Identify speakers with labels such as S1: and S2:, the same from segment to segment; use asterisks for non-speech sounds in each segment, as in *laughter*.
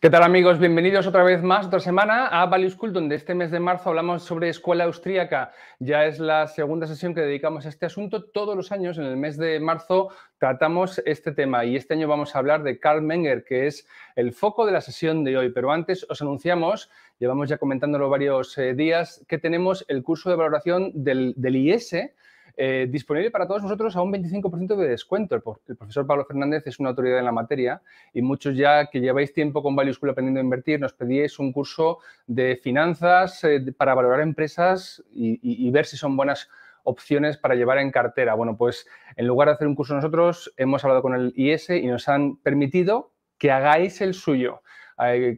S1: ¿Qué tal amigos? Bienvenidos otra vez más, otra semana a Value School, donde este mes de marzo hablamos sobre escuela austríaca. Ya es la segunda sesión que dedicamos a este asunto. Todos los años, en el mes de marzo, tratamos este tema y este año vamos a hablar de Karl Menger, que es el foco de la sesión de hoy. Pero antes os anunciamos, llevamos ya comentándolo varios eh, días, que tenemos el curso de valoración del, del IS e, eh, disponible para todos nosotros a un 25% de descuento. El, profesor Pablo Fernández es una autoridad en la materia y muchos ya que lleváis tiempo con Value School aprendiendo a invertir, nos pedíais un curso de finanzas eh, para valorar empresas y, y ver si son buenas opciones para llevar en cartera. Bueno, pues en lugar de hacer un curso nosotros, hemos hablado con el IS y nos han permitido que hagáis el suyo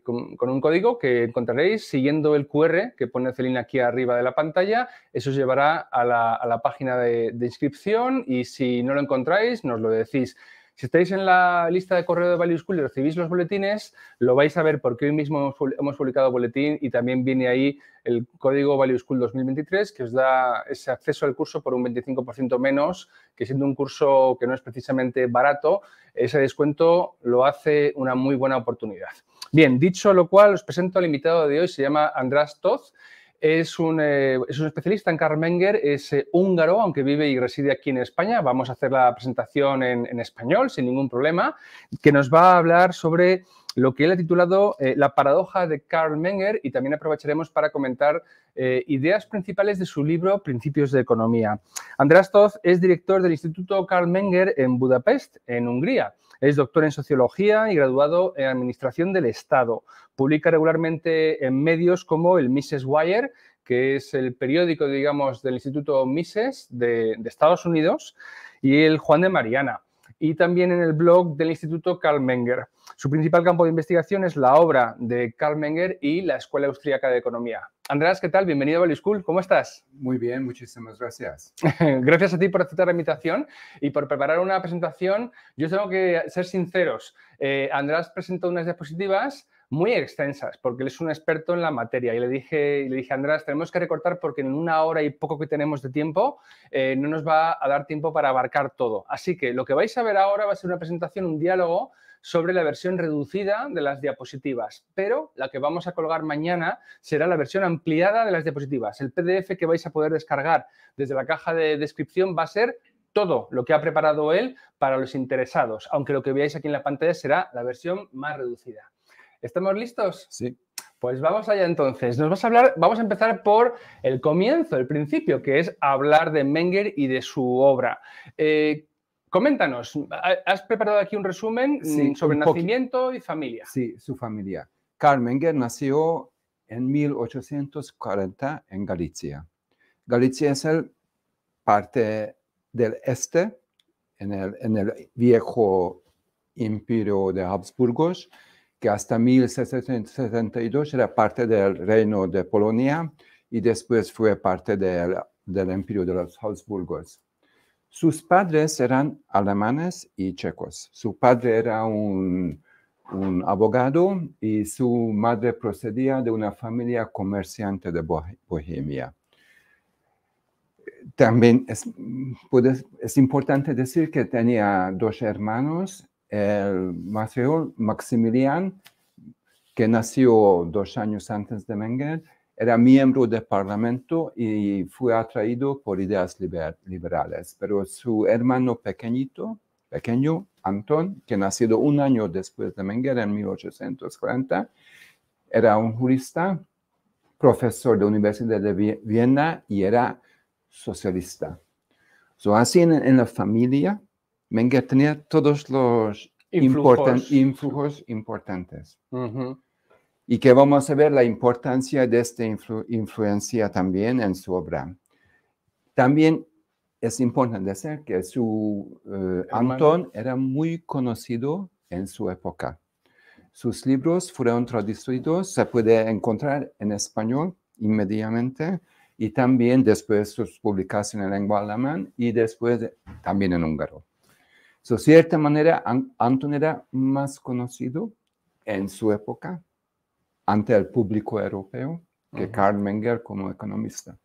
S1: con, un código que encontraréis siguiendo el QR que pone Celina aquí arriba de la pantalla. Eso os llevará a la, página de, de inscripción y si no lo encontráis, nos lo decís. Si estáis en la lista de correo de Value School y recibís los boletines, lo vais a ver porque hoy mismo hemos publicado boletín y también viene ahí el código Value School 2023 que os da ese acceso al curso por un 25% menos, que siendo un curso que no es precisamente barato, ese descuento lo hace una muy buena oportunidad. Bien, dicho lo cual, os presento al invitado de hoy, se llama András Toz. Es un, eh, especialista en Carmenger, es eh, húngaro, aunque vive y reside aquí en España. Vamos a hacer la presentación en español sin ningún problema, que nos va a hablar sobre lo que él ha titulado eh, La paradoja de Karl Menger y también aprovecharemos para comentar eh, ideas principales de su libro Principios de Economía. András Toz es director del Instituto Karl Menger en Budapest, en Hungría. Es doctor en sociología y graduado en administración del Estado. Publica regularmente en medios como el Mrs. Wire, que es el periódico, digamos, del Instituto Mises de, de Estados Unidos, y el Juan de Mariana y también en el blog del Instituto Karl Menger. Su principal campo de investigación es la obra de Karl Menger y la Escuela Austríaca de Economía. Andrés, ¿qué tal? Bienvenido a Value School. ¿Cómo estás? Muy bien, muchísimas gracias. *laughs* gracias a ti por aceptar la invitación y por preparar una presentación. Yo tengo que ser sinceros. Eh, Andrés presentó unas diapositivas muy extensas, porque él es un experto en la materia. Y le dije, y le dije Andrés, tenemos que recortar porque en una hora y poco que tenemos de tiempo eh, no nos va a dar tiempo para abarcar todo. Así que lo que vais a ver ahora va a ser una presentación, un diálogo sobre la versión reducida de las diapositivas, pero la que vamos a colgar mañana será la versión ampliada de las diapositivas. El PDF que vais a poder descargar desde la caja de descripción va a ser todo lo que ha preparado él para los interesados, aunque lo que veáis aquí en la pantalla será la versión más reducida. ¿Estamos listos? Sí. Pues vamos allá entonces. Nos vas a hablar, vamos a empezar por el comienzo, el principio, que es hablar de Menger y de su obra. Eh, coméntanos, has preparado aquí un resumen mm, sobre nacimiento y familia.
S2: Sí, su familia. Karl Menger nació en 1840 en Galicia. Galicia es el parte del este, en el, en el viejo imperio de Habsburgos, que hasta 1772 era parte del reino de Polonia y después fue parte del, del imperio de los Habsburgos. Sus padres eran alemanes y checos. Su padre era un, abogado y su madre procedía de una familia comerciante de Bohemia. También es, es importante decir que tenía dos hermanos el Maximilian, que nació dos años antes de Menger, era miembro del Parlamento y fue atraído por ideas liberales, pero su hermano pequeñito, pequeño, Anton, que nació un año después de Menger, en 1840, era un jurista, profesor de la Universidad de Viena y era socialista. así en la familia Menger tenía todos los influjos, influjos importantes. Y que vamos a ver la importancia de esta influencia también en su obra. También es importante decir que su eh, Anton era muy conocido en su época. Sus libros fueron traducidos, se puede encontrar en español inmediatamente y también después sus publicaciones en lengua alemán y después también en húngaro de cierta manera, Anton era más conocido en su época ante el público europeo que Karl Menger como economista.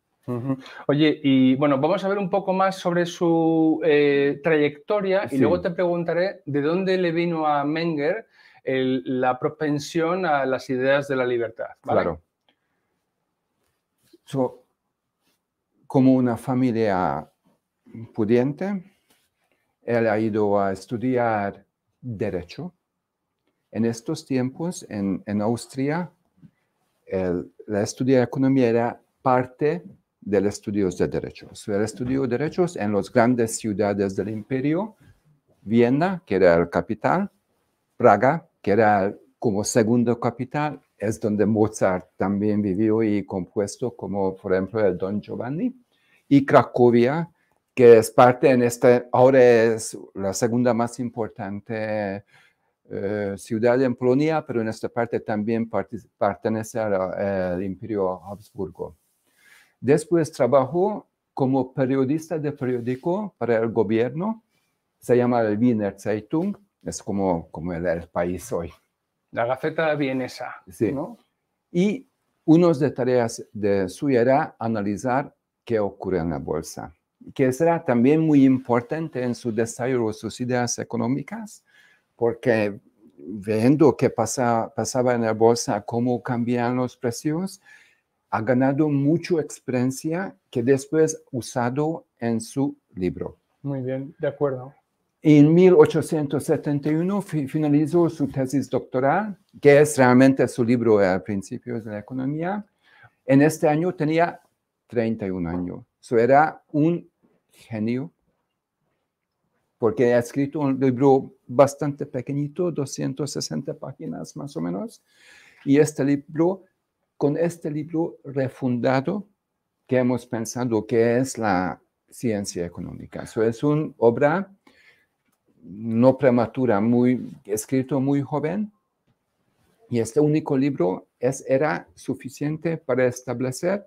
S1: Oye, y bueno, vamos a ver un poco más sobre su eh, trayectoria y luego te preguntaré de dónde le vino a Menger la propensión a las ideas de la libertad. Claro.
S2: como una familia pudiente, él ha ido a estudiar derecho. En estos tiempos, en, Austria, la estudia de economía era parte del estudios de derechos. El estudio de derechos en las grandes ciudades del imperio, Viena, que era el capital, Praga, que era como segundo capital, es donde Mozart también vivió y compuesto, como por ejemplo el Don Giovanni, y Cracovia, que es parte en esta, ahora es la segunda más importante eh, ciudad en Polonia, pero en esta parte también pertenece al imperio Habsburgo. Después trabajó como periodista de periódico para el gobierno, se llama el Wiener Zeitung, es como, como el, país hoy.
S1: La Gaceta Vienesa. Sí.
S2: Y unos de tareas de su era analizar qué ocurre en la bolsa que será también muy importante en su desarrollo sus ideas económicas, porque viendo qué pasa, pasaba en la bolsa, cómo cambian los precios, ha ganado mucha experiencia que después usado en su libro.
S1: Muy bien, de acuerdo.
S2: En 1871 finalizó su tesis doctoral, que es realmente su libro de Principios de la Economía. En este año tenía 31 años. Eso era un genio, porque ha escrito un libro bastante pequeñito, 260 páginas más o menos, y este libro, con este libro refundado, que hemos pensado que es la ciencia económica. Eso es una obra no prematura, muy escrito muy joven, y este único libro es, era suficiente para establecer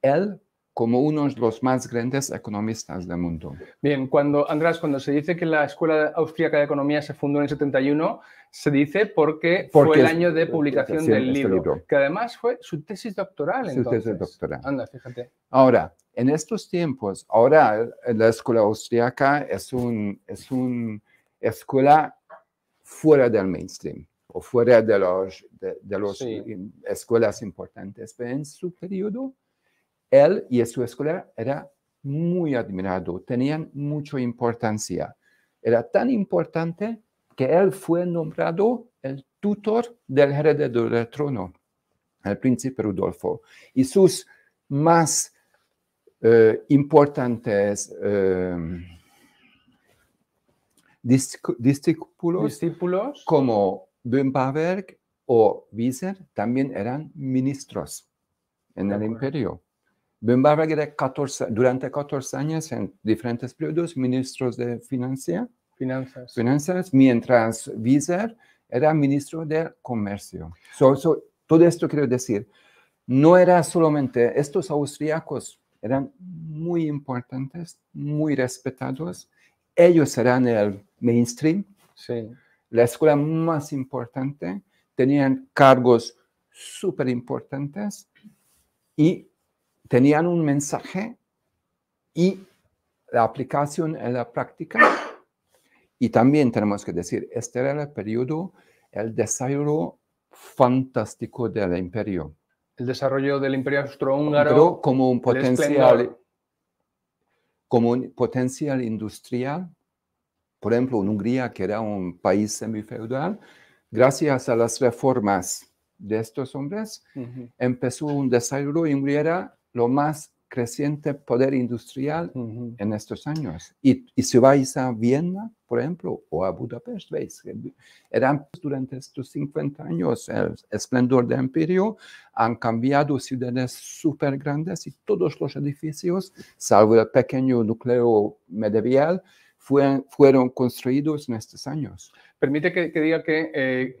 S2: el como uno de los más grandes economistas del mundo.
S1: Bien, cuando András, cuando se dice que la Escuela Austríaca de Economía se fundó en el 71, se dice porque, fue el año de publicación del este libro, que además fue su tesis doctoral. Su tesis doctoral. Anda, fíjate.
S2: Ahora, en estos tiempos, ahora eh, la Escuela Austriaca es una es escuela fuera del mainstream o fuera de las de, los escuelas importantes, pero en su periodo él y su escuela era muy admirado, tenían mucha importancia. Era tan importante que él fue nombrado el tutor del heredero del trono, el príncipe Rudolfo. Y sus más eh, importantes eh, discípulos, como como Böhmbaverg o Wieser también eran ministros en el imperio. Ben era durante 14 años en diferentes periodos ministros de financia, finanzas. finanzas, mientras Wieser era ministro de comercio. todo esto quiero decir, no era solamente estos austríacos, eran muy importantes, muy respetados. Ellos eran el mainstream, la escuela más importante, tenían cargos súper importantes y tenían un mensaje y la aplicación en la práctica. Y también tenemos que decir, este era el periodo, el desarrollo fantástico del imperio.
S1: El desarrollo del imperio austrohúngaro. como un potencial,
S2: como un potencial industrial, por ejemplo, en Hungría, que era un país semifeudal, gracias a las reformas de estos hombres, empezó un desarrollo y Hungría era lo más creciente poder industrial en estos años. Y, si vais a Viena, por ejemplo, o a Budapest, veis, eran durante estos 50 años el esplendor del imperio, han cambiado ciudades súper grandes y todos los edificios, salvo el pequeño núcleo medieval, fueron, fueron construidos en estos años.
S1: Permite que, diga que eh,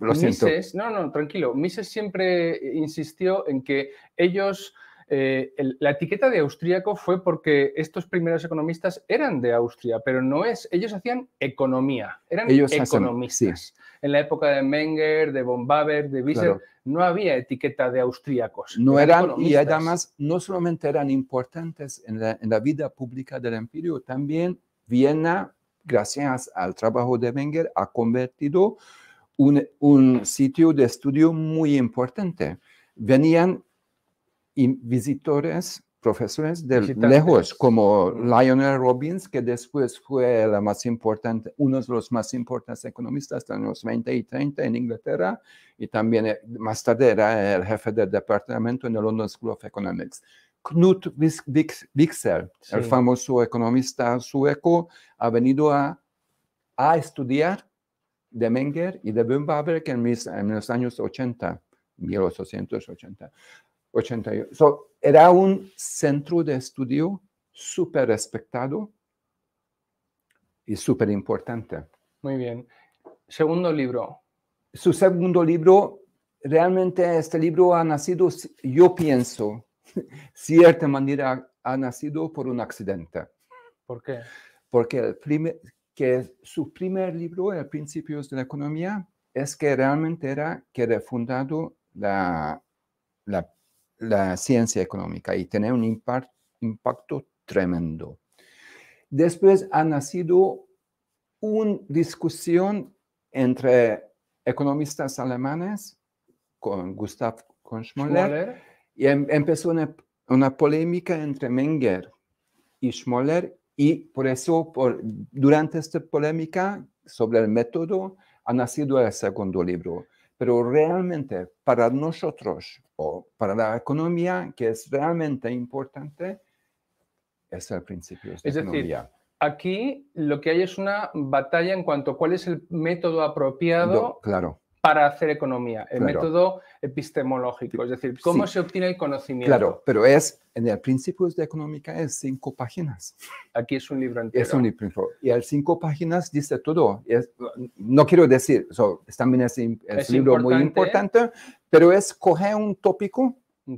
S1: Lo siento. no, no, tranquilo, Mises siempre insistió en que ellos eh, la etiqueta de austríaco fue porque estos primeros economistas eran de Austria, pero no es, ellos hacían
S2: economía, eran ellos economistas.
S1: En la época de Menger, de von Baber, de Wieser, no había etiqueta de austríacos. No eran, y además
S2: no solamente eran importantes en la, vida pública del imperio, también Viena, gracias al trabajo de Menger, ha convertido un, un, sitio de estudio muy importante. Venían y visitores, profesores de lejos, como mm. Lionel Robbins, que después fue más importante, uno de los más importantes economistas de los 20 y 30 en Inglaterra, y también eh, más tarde era el jefe del departamento en el London School of Economics. Knut Wicksell, el famoso economista sueco, ha venido a, a estudiar de Menger y de böhm en, en los años 80, 1880. So, era un centro de estudio súper respetado y súper importante. Muy bien. Segundo libro. Su segundo libro, realmente este libro ha nacido, yo pienso, *laughs* cierta manera ha nacido por un accidente. ¿Por qué? Porque que su primer libro, El Principios de la Economía, es que realmente era que fundado la, la la ciencia económica y tiene un impacto tremendo. Después ha nacido una discusión entre economistas alemanes con Gustav Schmoller y em-, empezó una, una, polémica entre Menger y Schmoller y por eso por, durante esta polémica sobre el método ha nacido el segundo libro pero realmente para nosotros o para la economía que es realmente importante es el principio es Decir,
S1: aquí lo que hay es una batalla en cuanto a cuál es el método apropiado. claro para hacer economía, el método epistemológico, es decir, cómo se obtiene el conocimiento. Claro, pero es,
S2: en el principio de Económica es cinco páginas. Aquí es un libro entero. Es un libro Y el cinco páginas dice todo. no quiero decir, también es, un libro muy importante, pero es coger un tópico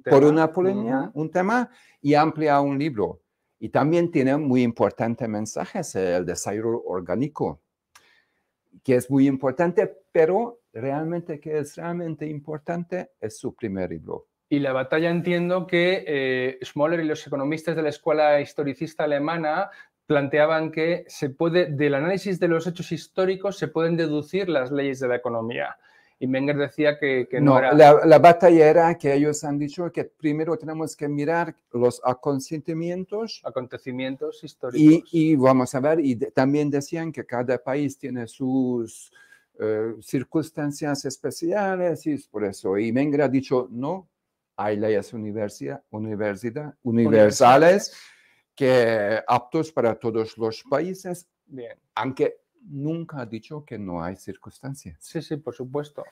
S2: por una polémica, un tema, y ampliar un libro. Y también tiene muy importante mensajes, el desarrollo orgánico, que es muy importante, pero realmente que es realmente importante es su primer libro.
S1: Y la batalla entiendo que eh, Schmoller y los economistas de la escuela historicista alemana planteaban que se puede, del análisis de los hechos históricos se pueden deducir las leyes de la economía. Y Menger decía que, no, era... La, la,
S2: batalla era que ellos han dicho que primero tenemos que mirar los acontecimientos.
S1: Acontecimientos históricos.
S2: Y, vamos a ver, y también decían que cada país tiene sus eh, circunstancias especiales y es por eso. Y me ha dicho, no, hay leyes universidad, universidad, universales que aptos para todos los países, aunque nunca ha dicho que no hay circunstancias. Sí, sí, por supuesto.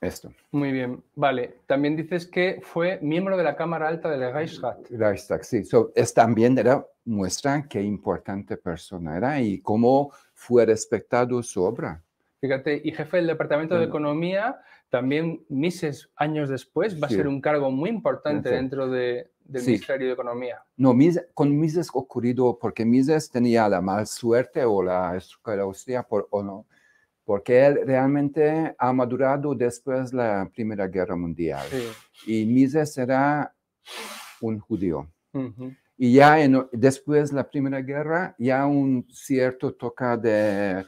S2: Esto.
S1: Muy bien, vale. También dices que fue miembro de la Cámara Alta del Reichstag.
S2: Reichstag, sí. es también era, muestra qué importante persona era y cómo fue respetado su obra.
S1: Fíjate, y jefe del Departamento de Economía, también Mises, años después, va a ser un cargo muy importante dentro del Ministerio de Economía.
S2: No, con Mises ocurrido porque Mises tenía la mala suerte o la por o no, porque él realmente ha madurado después de la Primera Guerra Mundial. Y Mises será un judío. Y ya después de la Primera Guerra, ya un cierto toca de,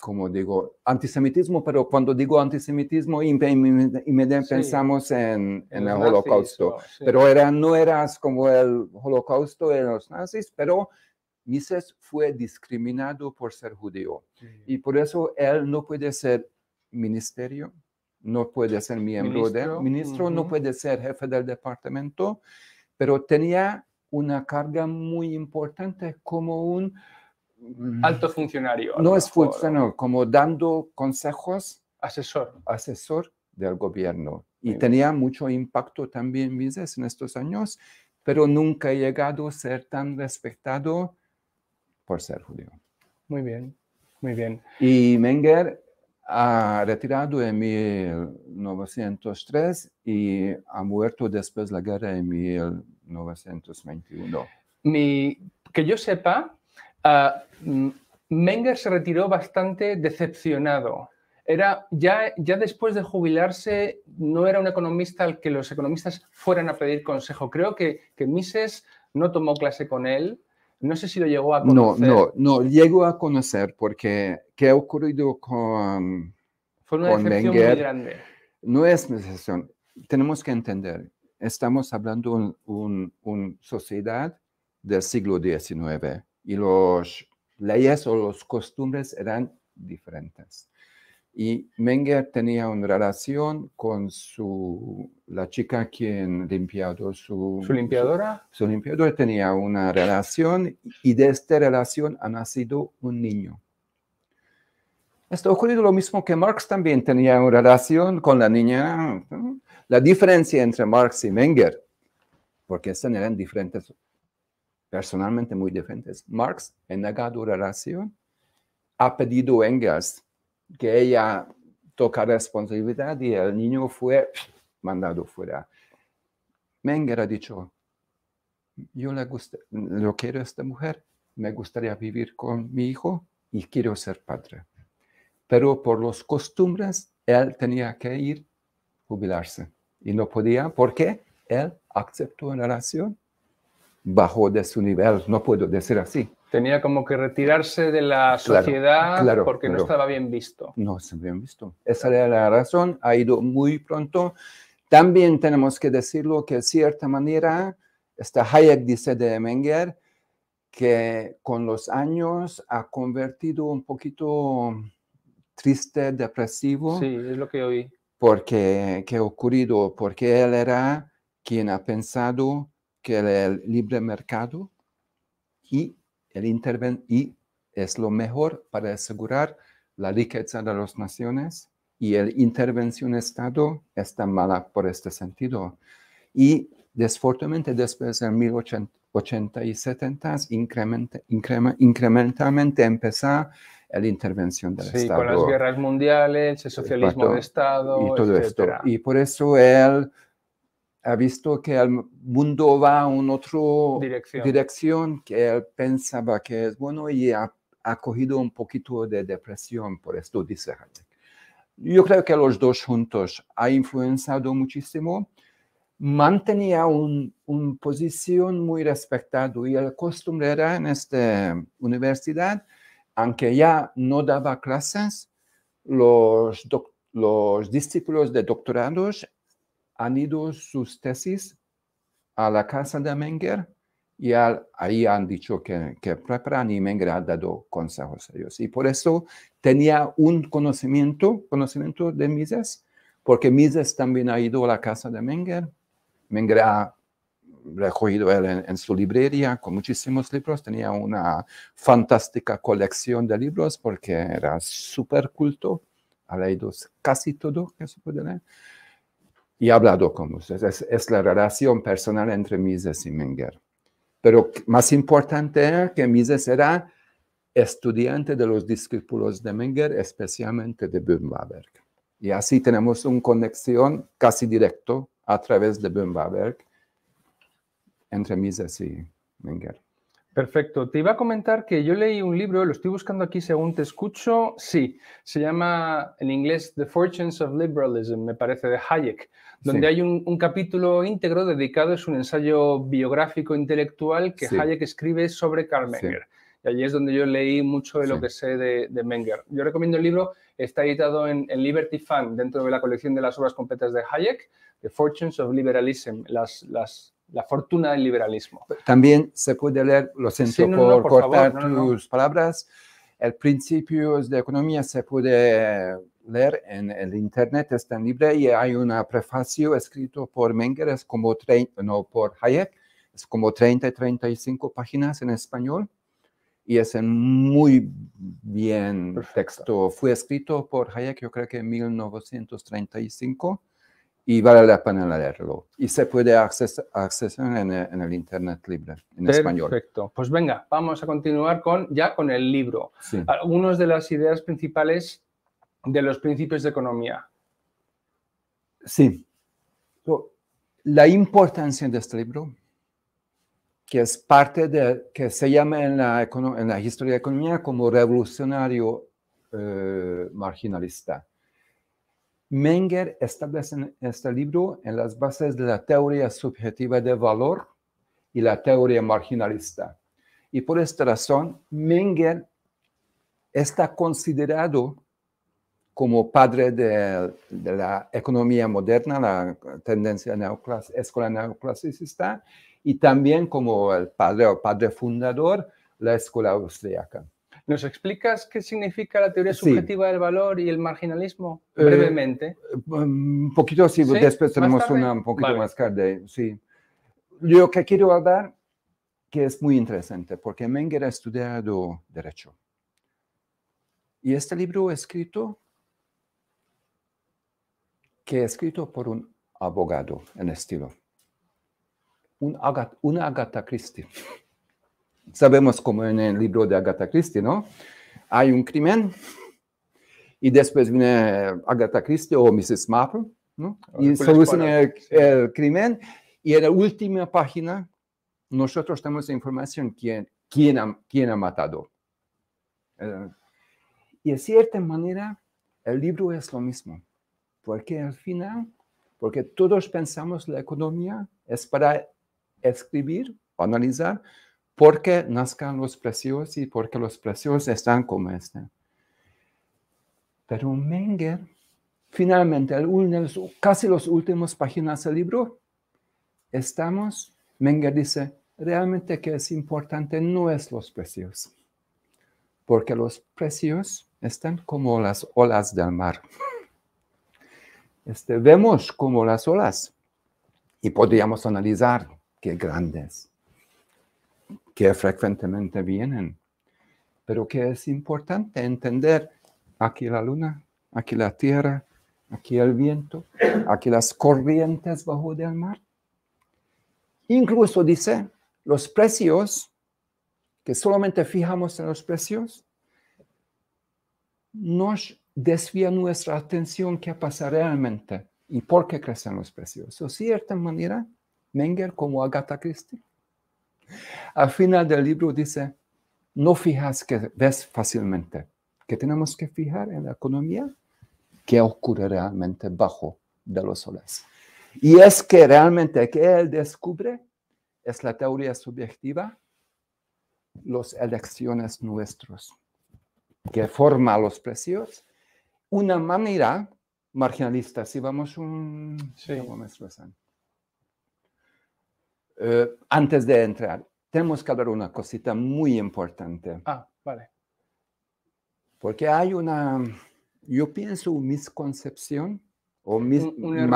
S2: como digo, antisemitismo, pero cuando digo antisemitismo, inmediatamente pensamos en, el, holocausto. Pero era, no eras como el holocausto de los nazis, pero Mises fue discriminado por ser judío y por eso él no puede ser ministerio, no puede ser miembro del ministro, no puede ser jefe del departamento, pero tenía una carga muy importante como un mm, alto
S1: funcionario. No es
S2: funcionario, como dando consejos. Asesor. Asesor del gobierno. Y tenía mucho impacto también, Mises, en estos años, pero nunca ha llegado a ser tan respetado por ser judío. Muy
S1: bien, muy bien.
S2: Y Menger ha retirado en 1903 y ha muerto después de la guerra en 1921.
S1: que yo sepa, ah, Menger se retiró bastante decepcionado. Era, ya, ya después de jubilarse, no era un economista al que los economistas fueran a pedir consejo. Creo que, que Mises no tomó clase con él, no sé si lo llegó a conocer. No,
S2: no, no, llegó a conocer porque ¿qué ha ocurrido con. Fue una muy grande. No es necesario. Tenemos que entender, estamos hablando de una sociedad del siglo XIX y las leyes o las costumbres eran diferentes. Y Menger tenía una relación con su, la chica quien limpiado su... ¿Su limpiadora? Su, limpiadora tenía una relación y de esta relación ha nacido un niño. Esto ha ocurrido lo mismo que Marx también tenía una relación con la niña. La diferencia entre Marx y Menger, porque estos eran diferentes, personalmente muy diferentes. Marx ha negado relación, ha pedido Engels que ella toca responsabilidad y el niño fue mandado fuera. Menger ha dicho, yo le gusta, lo quiero a esta mujer, me gustaría vivir con mi hijo y quiero ser padre. Pero por los costumbres, él tenía que ir jubilarse y no podía porque él aceptó la relación bajo de su nivel, no puedo decir así, Tenía como
S1: que retirarse de la sociedad porque no estaba bien visto.
S2: No estaba bien visto. Esa era la razón. Ha ido muy pronto. También tenemos que decirlo que de cierta manera, esta Hayek dice de Menger, que con los años ha convertido un poquito triste, depresivo. Sí, es lo que oí. Porque, ¿qué ha ocurrido? Porque él era quien ha pensado que el libre mercado y el y es lo mejor para asegurar la riqueza de las naciones y el intervención Estado está mala por este sentido. Y desfortunadamente después de 1880 y 70 incrementa, incrementalmente empezó la intervención del sí, con las guerras
S1: mundiales, el socialismo de Estado, y todo esto.
S2: Y por eso él ha visto que el mundo va a una otra dirección. que él pensaba que es bueno y ha, cogido un poquito de depresión por esto, dice Yo creo que los dos juntos ha influenciado muchísimo. Mantenía una un posición muy respetada y el costumbre era en esta universidad, aunque ya no daba clases, los, los discípulos de doctorados han ido sus tesis a la casa de Menger y al, ahí han dicho que, que preparan y Menger ha dado consejos a ellos. Y por eso tenía un conocimiento, conocimiento de Mises, porque Mises también ha ido a la casa de Menger. Menger ha recogido él en, en, su librería con muchísimos libros, tenía una fantástica colección de libros porque era súper culto, ha leído casi todo que se puede leer y hablado con ustedes. Es, la relación personal entre Mises y Menger. Pero más importante es que Mises era estudiante de los discípulos de Menger, especialmente de Böhm-Bawerk. Y así tenemos una conexión casi directa a través de Böhm-Bawerk entre Mises y Menger.
S1: Perfecto. Te iba a comentar que yo leí un libro, lo estoy buscando aquí según te escucho. Sí, se llama en inglés The Fortunes of Liberalism, me parece, de Hayek donde hay un, capítulo íntegro dedicado, es un ensayo biográfico intelectual que Hayek escribe sobre Karl Menger. Y allí es donde yo leí mucho de lo que sé de, Menger. Yo recomiendo el libro, está editado en, Liberty Fund, dentro de la colección de las obras completas de Hayek, The Fortunes of Liberalism, las, las la fortuna del liberalismo.
S2: También se puede leer, lo siento por, cortar tus palabras, el principio de economía se puede leer en el internet, está libre y hay una prefacio escrito por Menger, es como, no, por Hayek, es como 30, 35 páginas en español y es en muy bien texto. Fue escrito por Hayek, yo creo que en 1935 y vale la pena leerlo. Y se puede acceder acceso en, el Internet libre, en español.
S1: Perfecto. Pues venga, vamos a continuar con, ya con el libro. algunos de las ideas principales de los principios de economía.
S2: Sí. La importancia de este libro, que es parte de, que se llama en la, en la historia de economía como revolucionario eh, marginalista. Menger establece en este libro en las bases de la teoría subjetiva de valor y la teoría marginalista. Y por esta razón, Menger está considerado como padre de, la economía moderna, la tendencia neoclas, escuela neoclasicista, y también como el padre o padre fundador, la escuela austríaca.
S1: ¿Nos explicas qué significa la teoría subjetiva del valor y el marginalismo eh, brevemente?
S2: Um, un poquito, sí, después tenemos una un poquito más tarde. Sí. Lo que quiero hablar, que es muy interesante, porque Menger ha estudiado Derecho. Y este libro escrito que escrito por un abogado en estilo. Un Agatha, una Christie. Sabemos como en el libro de Agatha Christie, ¿no? Hay un crimen y después viene Agatha Christie o Mrs. maple. ¿no? y el, crimen y en la última página nosotros tenemos información quién, quién, ha, ha matado. Eh, y de cierta manera el libro es lo mismo porque al final, porque todos pensamos la economía es para escribir, analizar porque nazcan los precios y porque los precios están como están. Pero Menger, finalmente, casi las últimas páginas del libro, estamos, Menger dice, realmente que es importante no es los precios, porque los precios están como las olas del mar. Este, vemos como las olas y podríamos analizar qué grandes, que frecuentemente vienen. Pero que es importante entender aquí la luna, aquí la tierra, aquí el viento, aquí las corrientes bajo del mar. Incluso dice los precios, que solamente fijamos en los precios, nos desvía nuestra atención qué pasa realmente y por qué crecen los precios. o cierta manera, Menger, como Agatha Christie, al final del libro dice, no fijas que ves fácilmente, que tenemos que fijar en la economía qué ocurre realmente bajo de los soles. Y es que realmente que él descubre es la teoría subjetiva, las elecciones nuestros, que forma los precios una manera marginalista, si vamos un... Sí. Eh, antes de entrar, tenemos que hablar una cosita muy importante. Ah, vale. Porque hay una, yo pienso, misconcepción o un,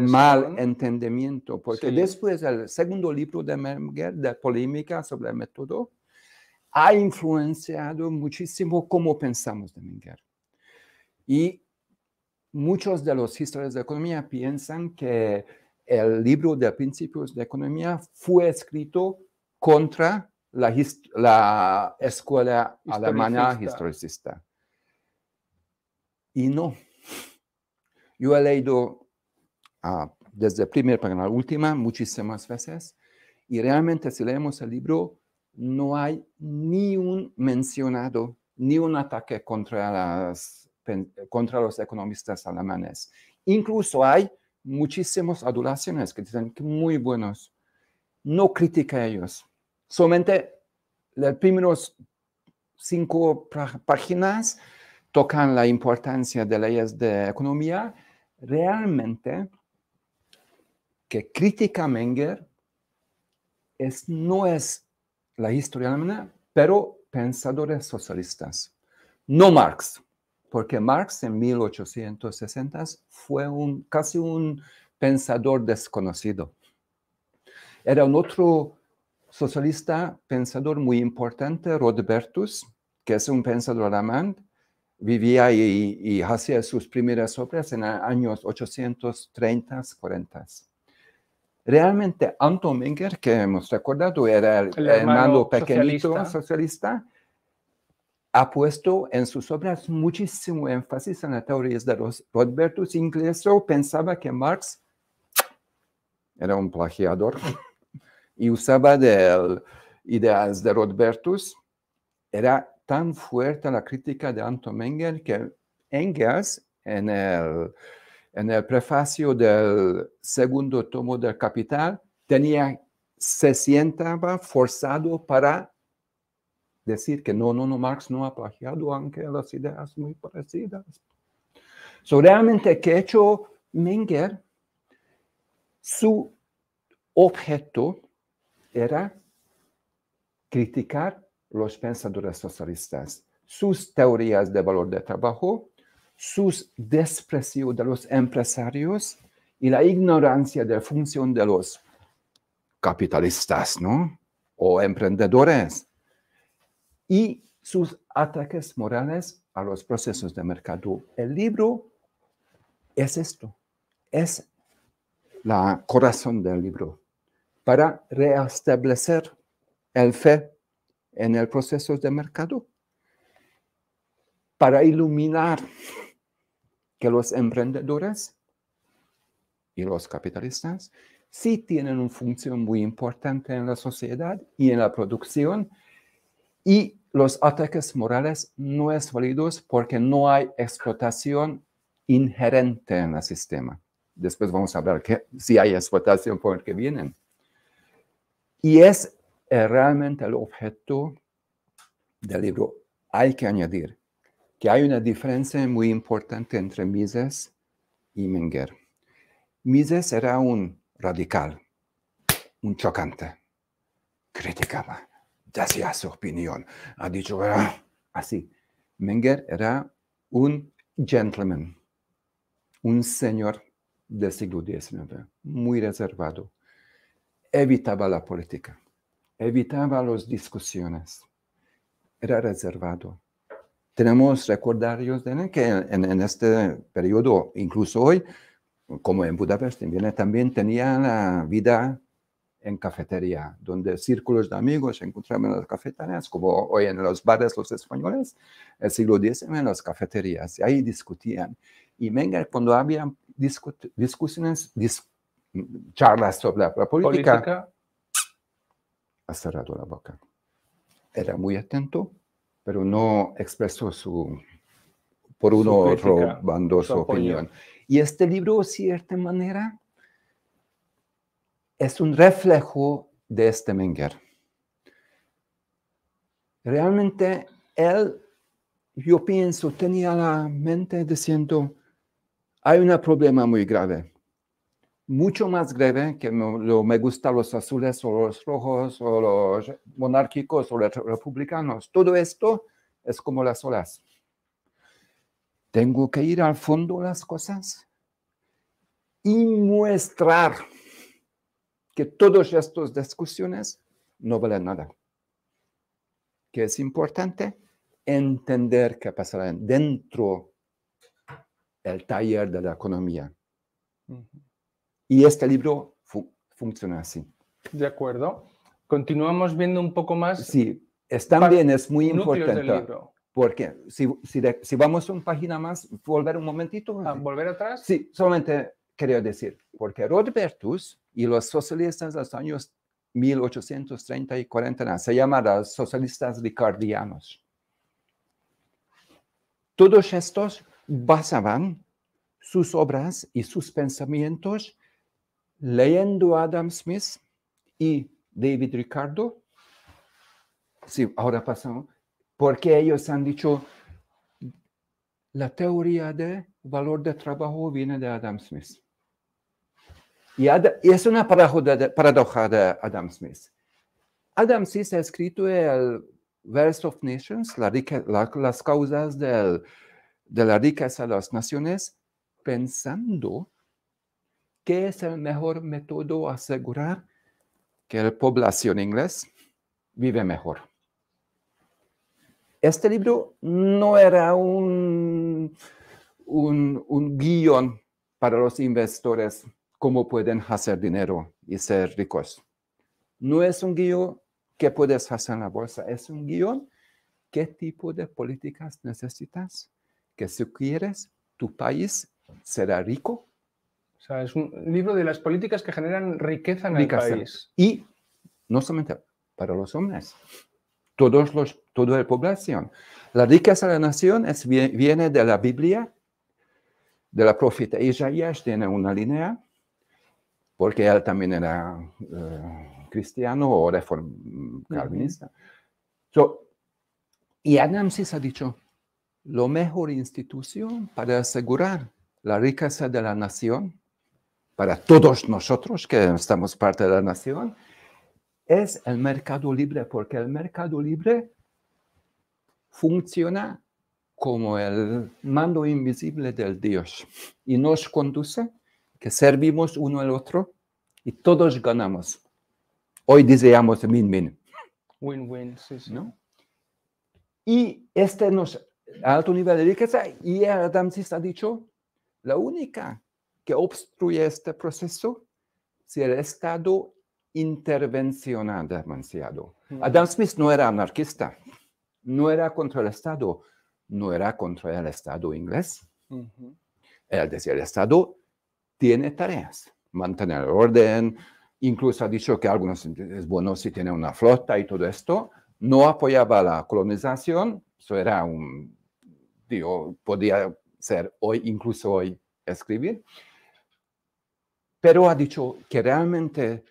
S2: mal entendimiento, porque después el segundo libro de Menger, de polémica sobre el método, ha influenciado muchísimo cómo pensamos de Menger. Y muchos de los historiadores de economía piensan que el libro de principios de economía fue escrito contra la, la escuela alemana historicista. Y no. Yo he leído ah, desde el primer para la última muchísimas veces y realmente si leemos el libro no hay ni un mencionado, ni un ataque contra las contra los economistas alemanes. Incluso hay muchísimas adulaciones que dicen que muy buenos. No critica ellos. Solamente las primeras cinco páginas tocan la importancia de leyes de economía. Realmente, que critica Menger es, no es la historia alemana, pero pensadores socialistas. No Marx, porque Marx en 1860 fue un, casi un pensador desconocido. Era un otro socialista pensador muy importante, Rodbertus, que es un pensador alemán, vivía y, hacía sus primeras obras en años 830, 40. Realmente Anton Menger, que hemos recordado, era el, hermano, pequeñito socialista ha puesto en sus obras muchísimo énfasis en las teorías de Rodbertus. Incluso pensaba que Marx era un plagiador y usaba de ideas de Rodbertus. Era tan fuerte la crítica de Anton Menger que Engels, en el, en prefacio del segundo tomo del Capital, tenía, se sientaba forzado para decir que no, no, no, Marx no ha plagiado, aunque las ideas muy parecidas. So, realmente, que hecho Menger? Su objeto era criticar los pensadores socialistas, sus teorías de valor de trabajo, sus desprecios de los empresarios y la ignorancia de la función de los capitalistas, ¿no? O emprendedores y sus ataques morales a los procesos de mercado. El libro es esto, es la corazón del libro, para reestablecer el fe en el proceso de mercado, para iluminar que los emprendedores y los capitalistas sí tienen una función muy importante en la sociedad y en la producción y los ataques morales no es válidos porque no hay explotación inherente en el sistema. Después vamos a hablar que si hay explotación por el que vienen. Y es eh, realmente el objeto del libro. Hay que añadir que hay una diferencia muy importante entre Mises y Menger. Mises era un radical, un chocante, criticaba, ya su opinión. Ha dicho ah, así. Menger era un gentleman, un señor del siglo XIX, muy reservado. Evitaba la política, evitaba las discusiones, era reservado. Tenemos recordarios de que en, este periodo, incluso hoy, como en Budapest, también tenía la vida en cafetería, donde círculos de amigos se encontraban en las cafeterías, como hoy en los bares los españoles, el siglo X en las cafeterías, y ahí discutían. Y Menger, cuando había discusiones, charlas sobre la, política, ha cerrado la boca. Era muy atento, pero no expresó su, por uno u otro bandos opinión. Y este libro, de cierta manera, es un reflejo de este Menger. Realmente él, yo pienso, tenía la mente diciendo, hay un problema muy grave, mucho más grave que lo, me gustan los azules o los rojos o los monárquicos o los republicanos. Todo esto es como las olas. Tengo que ir al fondo de las cosas y mostrar que todas estas discusiones no valen nada. Que es importante entender qué pasará dentro del taller de la economía. Y este libro funciona así.
S1: De acuerdo. Continuamos viendo un poco más. Sí, Está bien. es muy importante.
S2: Porque si, si, si, vamos una página más, volver un momentito. ¿A ah, ¿Volver atrás? Sí, solamente quería decir, porque Rodbertus y los socialistas de los años 1830 y 40 se llamaban socialistas ricardianos. Todos estos basaban sus obras y sus pensamientos leyendo a Adam Smith y David Ricardo. Sí, ahora pasamos. Porque ellos han dicho, la teoría de valor de trabajo viene de Adam Smith. Y, es una paradoja de, Adam Smith. Adam Smith ha escrito el Wealth of Nations, las causas de la riqueza de las naciones, pensando que es el mejor método asegurar que la población inglés vive mejor. Este libro no era un, un, un guión para los inversores cómo pueden hacer dinero y ser ricos. No es un guión que puedes hacer en la bolsa, es un guión qué tipo de políticas necesitas, que si quieres tu país será rico.
S1: O sea, es un libro de las políticas que generan riqueza en el país.
S2: Y no solamente para los hombres, todos los, toda la población. La riqueza de la nación es, viene de la Biblia, de la profeta Isaías, tiene una línea, porque él también era eh, cristiano o reformista. y Adamsis ha dicho, la mejor institución para asegurar la riqueza de la nación, para todos nosotros que estamos parte de la nación, es el mercado libre, porque el mercado libre funciona como el mando invisible del Dios y nos conduce que servimos uno al otro y todos ganamos. Hoy deseamos win-win. Win-win, sí, ¿No? Y este nos alto nivel de riqueza y Adam Smith ha dicho, la única que obstruye este proceso es el Estado intervencionado demasiado. Mm. Adam Smith no era anarquista, no era contra el Estado, no era contra el Estado inglés. Él decía, el Estado tiene tareas, mantener el orden, incluso ha dicho que algunos es bueno si tiene una flota y todo esto, no apoyaba la colonización, eso era un, digo, podía ser hoy, incluso hoy, escribir, pero ha dicho que realmente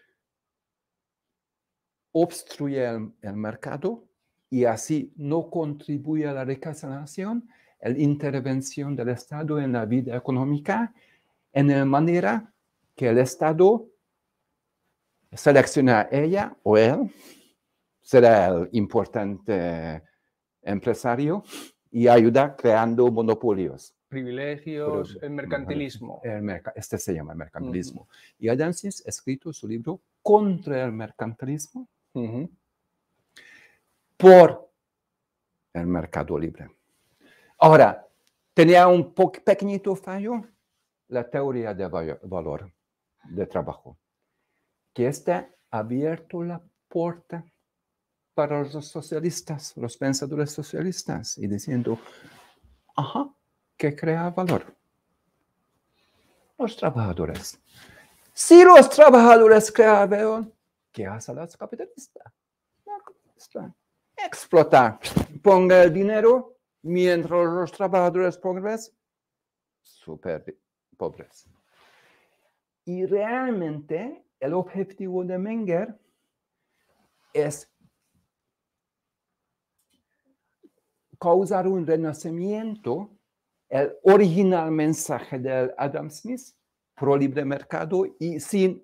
S2: obstruye el, mercado y así no contribuye a la recasanación a la intervención del Estado en la vida económica en la manera que el Estado selecciona a ella o él, será el importante empresario y ayuda creando monopolios.
S1: Privilegios, el mercantilismo.
S2: este se llama mercantilismo. Y Adamsis ha escrito su libro contra el mercantilismo por el mercado libre. Ahora, tenía un pequeñito fallo la teoría de valor de trabajo, que está abierto la puerta para los socialistas, los pensadores socialistas, y diciendo, que crea valor. Los trabajadores. Si los trabajadores crean valor, ¿qué hacen los capitalistas? Explotar. Ponga el dinero mientras los trabajadores progresan. Super pobres. Y realmente el objetivo de Menger es causar un renacimiento, el original mensaje de Adam Smith, pro libre mercado y sin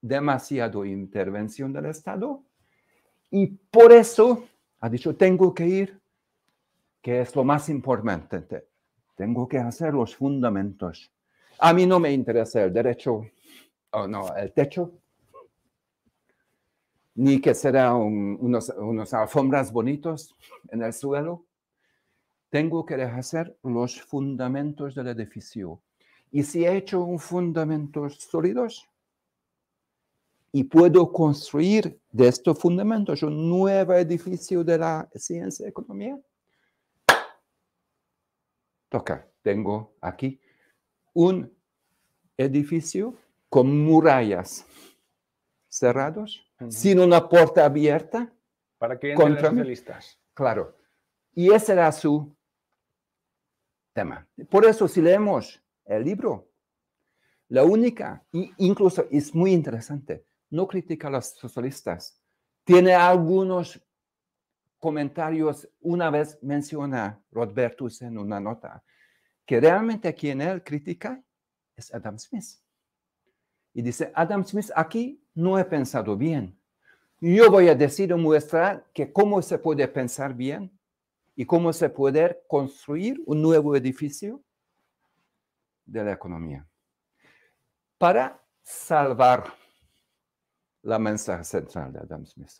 S2: demasiado intervención del Estado. Y por eso ha dicho, tengo que ir, que es lo más importante, tengo que hacer los fundamentos a mí no me interesa el derecho, o no, el techo, ni que será unos, alfombras bonitos en el suelo. Tengo que hacer los fundamentos del edificio. Y si he hecho un fundamento sólidos y puedo construir de estos fundamentos un nuevo edificio de la ciencia y economía, toca, tengo aquí un edificio con murallas cerrados, sin una puerta abierta.
S3: Para que entren socialistas.
S2: Claro. Y ese era su tema. Por eso, si leemos el libro, la única, incluso es muy interesante, no critica a los socialistas. Tiene algunos comentarios, una vez menciona Robertus en una nota, que realmente quien él critica es Adam Smith. Y dice, Adam Smith, aquí no he pensado bien. Yo voy a decir mostrar que cómo se puede pensar bien y cómo se puede construir un nuevo edificio de la economía para salvar la mensaje central de Adam Smith.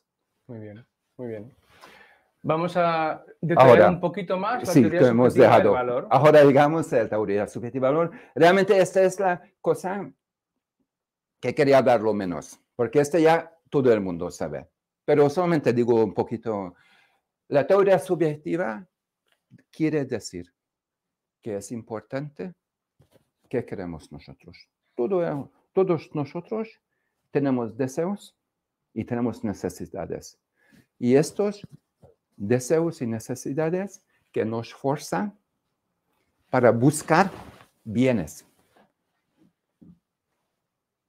S1: Muy bien, muy bien. Vamos a detallar un poquito más la teoría hemos dejado. Del valor. Ahora digamos
S2: la teoría subjetiva del valor. Realmente esta es la cosa que quería dar lo menos, porque este ya todo el mundo sabe. Pero solamente digo un poquito, la teoría subjetiva quiere decir que es importante que queremos nosotros. Todo, todos nosotros tenemos deseos y tenemos necesidades. Y estos deseos y necesidades que nos forzan para buscar bienes.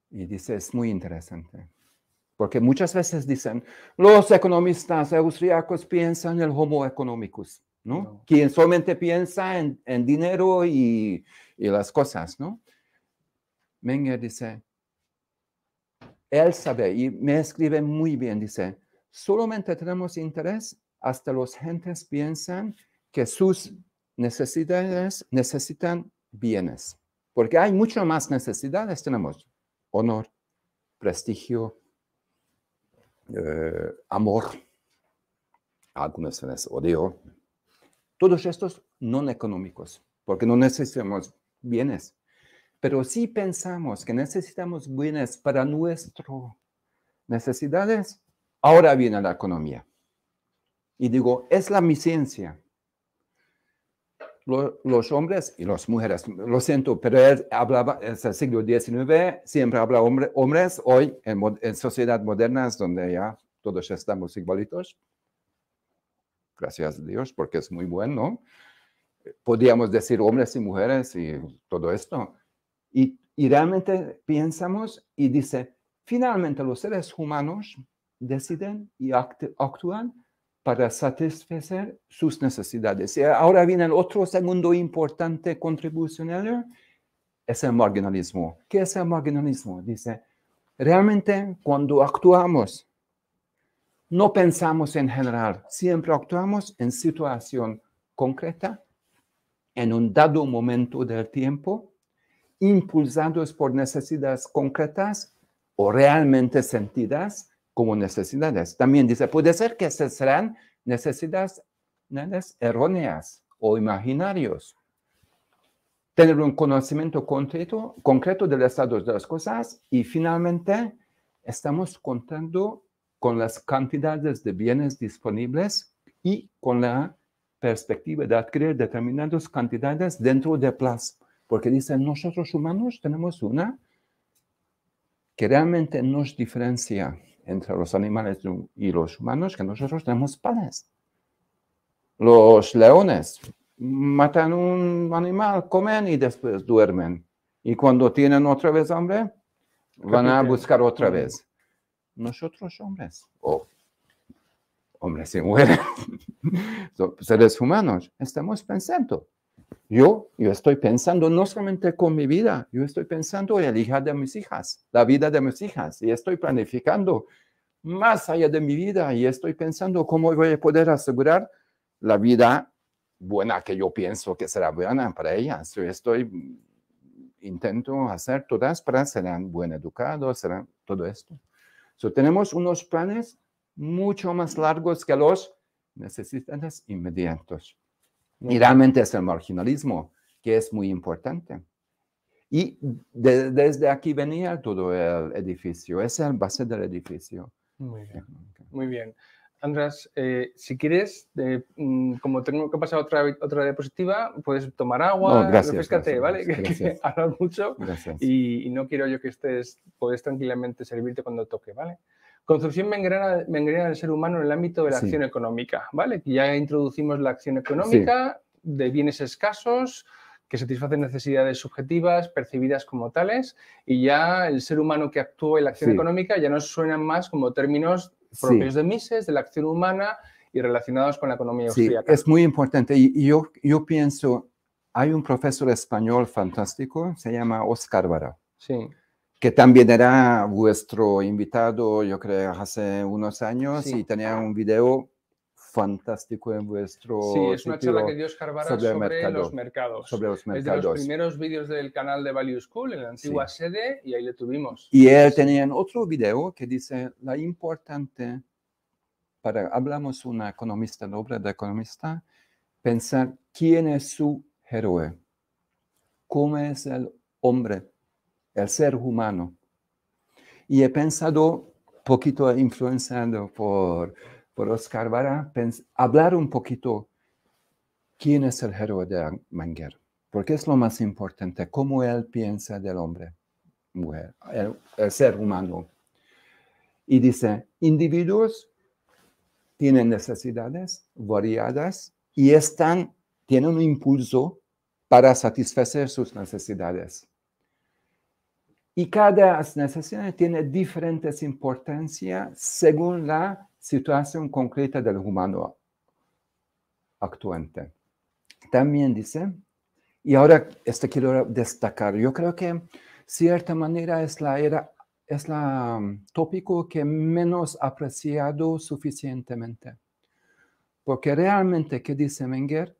S2: Y dice, es muy interesante. Porque muchas veces dicen, los economistas austriacos piensan en el homo economicus, ¿no? Quien solamente piensa en, dinero y, y, las cosas, ¿no? Menger dice, él sabe, y me escribe muy bien, dice, solamente tenemos interés hasta los gentes piensan que sus necesidades necesitan bienes, porque hay mucho más necesidades. Tenemos honor, prestigio, eh, amor, algunas ah, veces odio. Todos estos no económicos, porque no necesitamos bienes. Pero si pensamos que necesitamos bienes para nuestras necesidades, ahora viene la economía. Y digo, es la mi los hombres y las mujeres, lo siento, pero él hablaba, es el siglo XIX, siempre habla hombres, hoy en, en sociedades modernas donde ya todos estamos igualitos, gracias a Dios, porque es muy bueno, podríamos decir hombres y mujeres y todo esto. Y, realmente pensamos y dice, finalmente los seres humanos deciden y actúan para satisfacer sus necesidades. Y ahora viene el otro segundo importante contribucionario, es el marginalismo. ¿Qué es el marginalismo? Dice, realmente cuando actuamos, no pensamos en general, siempre actuamos en situación concreta, en un dado momento del tiempo, impulsados por necesidades concretas o realmente sentidas como necesidades. También dice, puede ser que se serán necesidades erróneas o imaginarios. Tener un conocimiento concreto, concreto del estado de las cosas y finalmente estamos contando con las cantidades de bienes disponibles y con la perspectiva de adquirir determinadas cantidades dentro de plazo. Porque dicen, nosotros humanos tenemos una que realmente nos diferencia entre los animales y los humanos que nosotros tenemos panes. Los leones matan un animal, comen y después duermen. Y cuando tienen otra vez hambre, van a buscar otra vez. Nosotros hombres, o hombres y mujeres, *laughs* seres humanos, estamos pensando yo, yo estoy pensando no solamente con mi vida, yo estoy pensando en la hija de mis hijas, la vida de mis hijas, y estoy planificando más allá de mi vida y estoy pensando cómo voy a poder asegurar la vida buena que yo pienso que será buena para ellas. Yo estoy, mm, intento hacer todas para serán buen educados, serán todo esto. So, tenemos unos planes mucho más largos que los necesitantes inmediatos y realmente es el marginalismo, que es muy importante. Y desde aquí venía todo el edificio, es el base del edificio.
S1: Muy bien. Muy bien. András, eh, si quieres, mm, como tengo que pasar otra, otra diapositiva, puedes tomar agua, no, ¿vale? *laughs* Gracias. mucho y, y, no quiero yo que estés, puedes tranquilamente servirte cuando toque, ¿vale? Concepción mengrena del ser humano en el ámbito de la acción económica, ¿vale? Ya introducimos la acción económica de bienes escasos que satisfacen necesidades subjetivas percibidas como tales y ya el ser humano que actúa en la acción económica ya no suenan más como términos propios de Mises, de la acción humana y relacionados con la economía Sí,
S2: es muy importante y yo, yo pienso, hay un profesor español fantástico, se llama Oscar Vara. Sí que también era vuestro invitado, yo creo, hace unos años y tenía un video fantástico en vuestro Sí, es una charla que dio Oscar sobre, los mercados. Sobre los mercados. Es de los
S1: primeros vídeos del canal de Value School en la antigua sede y ahí le tuvimos.
S2: Y él tenía otro video que dice la importante para hablamos una economista, la obra de economista, pensar quién es su héroe, cómo es el hombre el ser humano. Y he pensado, poquito influenciado por, Oscar Vara, hablar un poquito quién es el héroe de Manger, porque es lo más importante, cómo él piensa del hombre, el, ser humano. Y dice, individuos tienen necesidades variadas y están, tienen un impulso para satisfacer sus necesidades. Y cada necesidad tiene diferentes importancias según la situación concreta del humano actuante. También dice, y ahora esto quiero destacar, yo creo que cierta manera es la era es la um, tópico que menos apreciado suficientemente. Porque realmente, ¿qué dice Menger?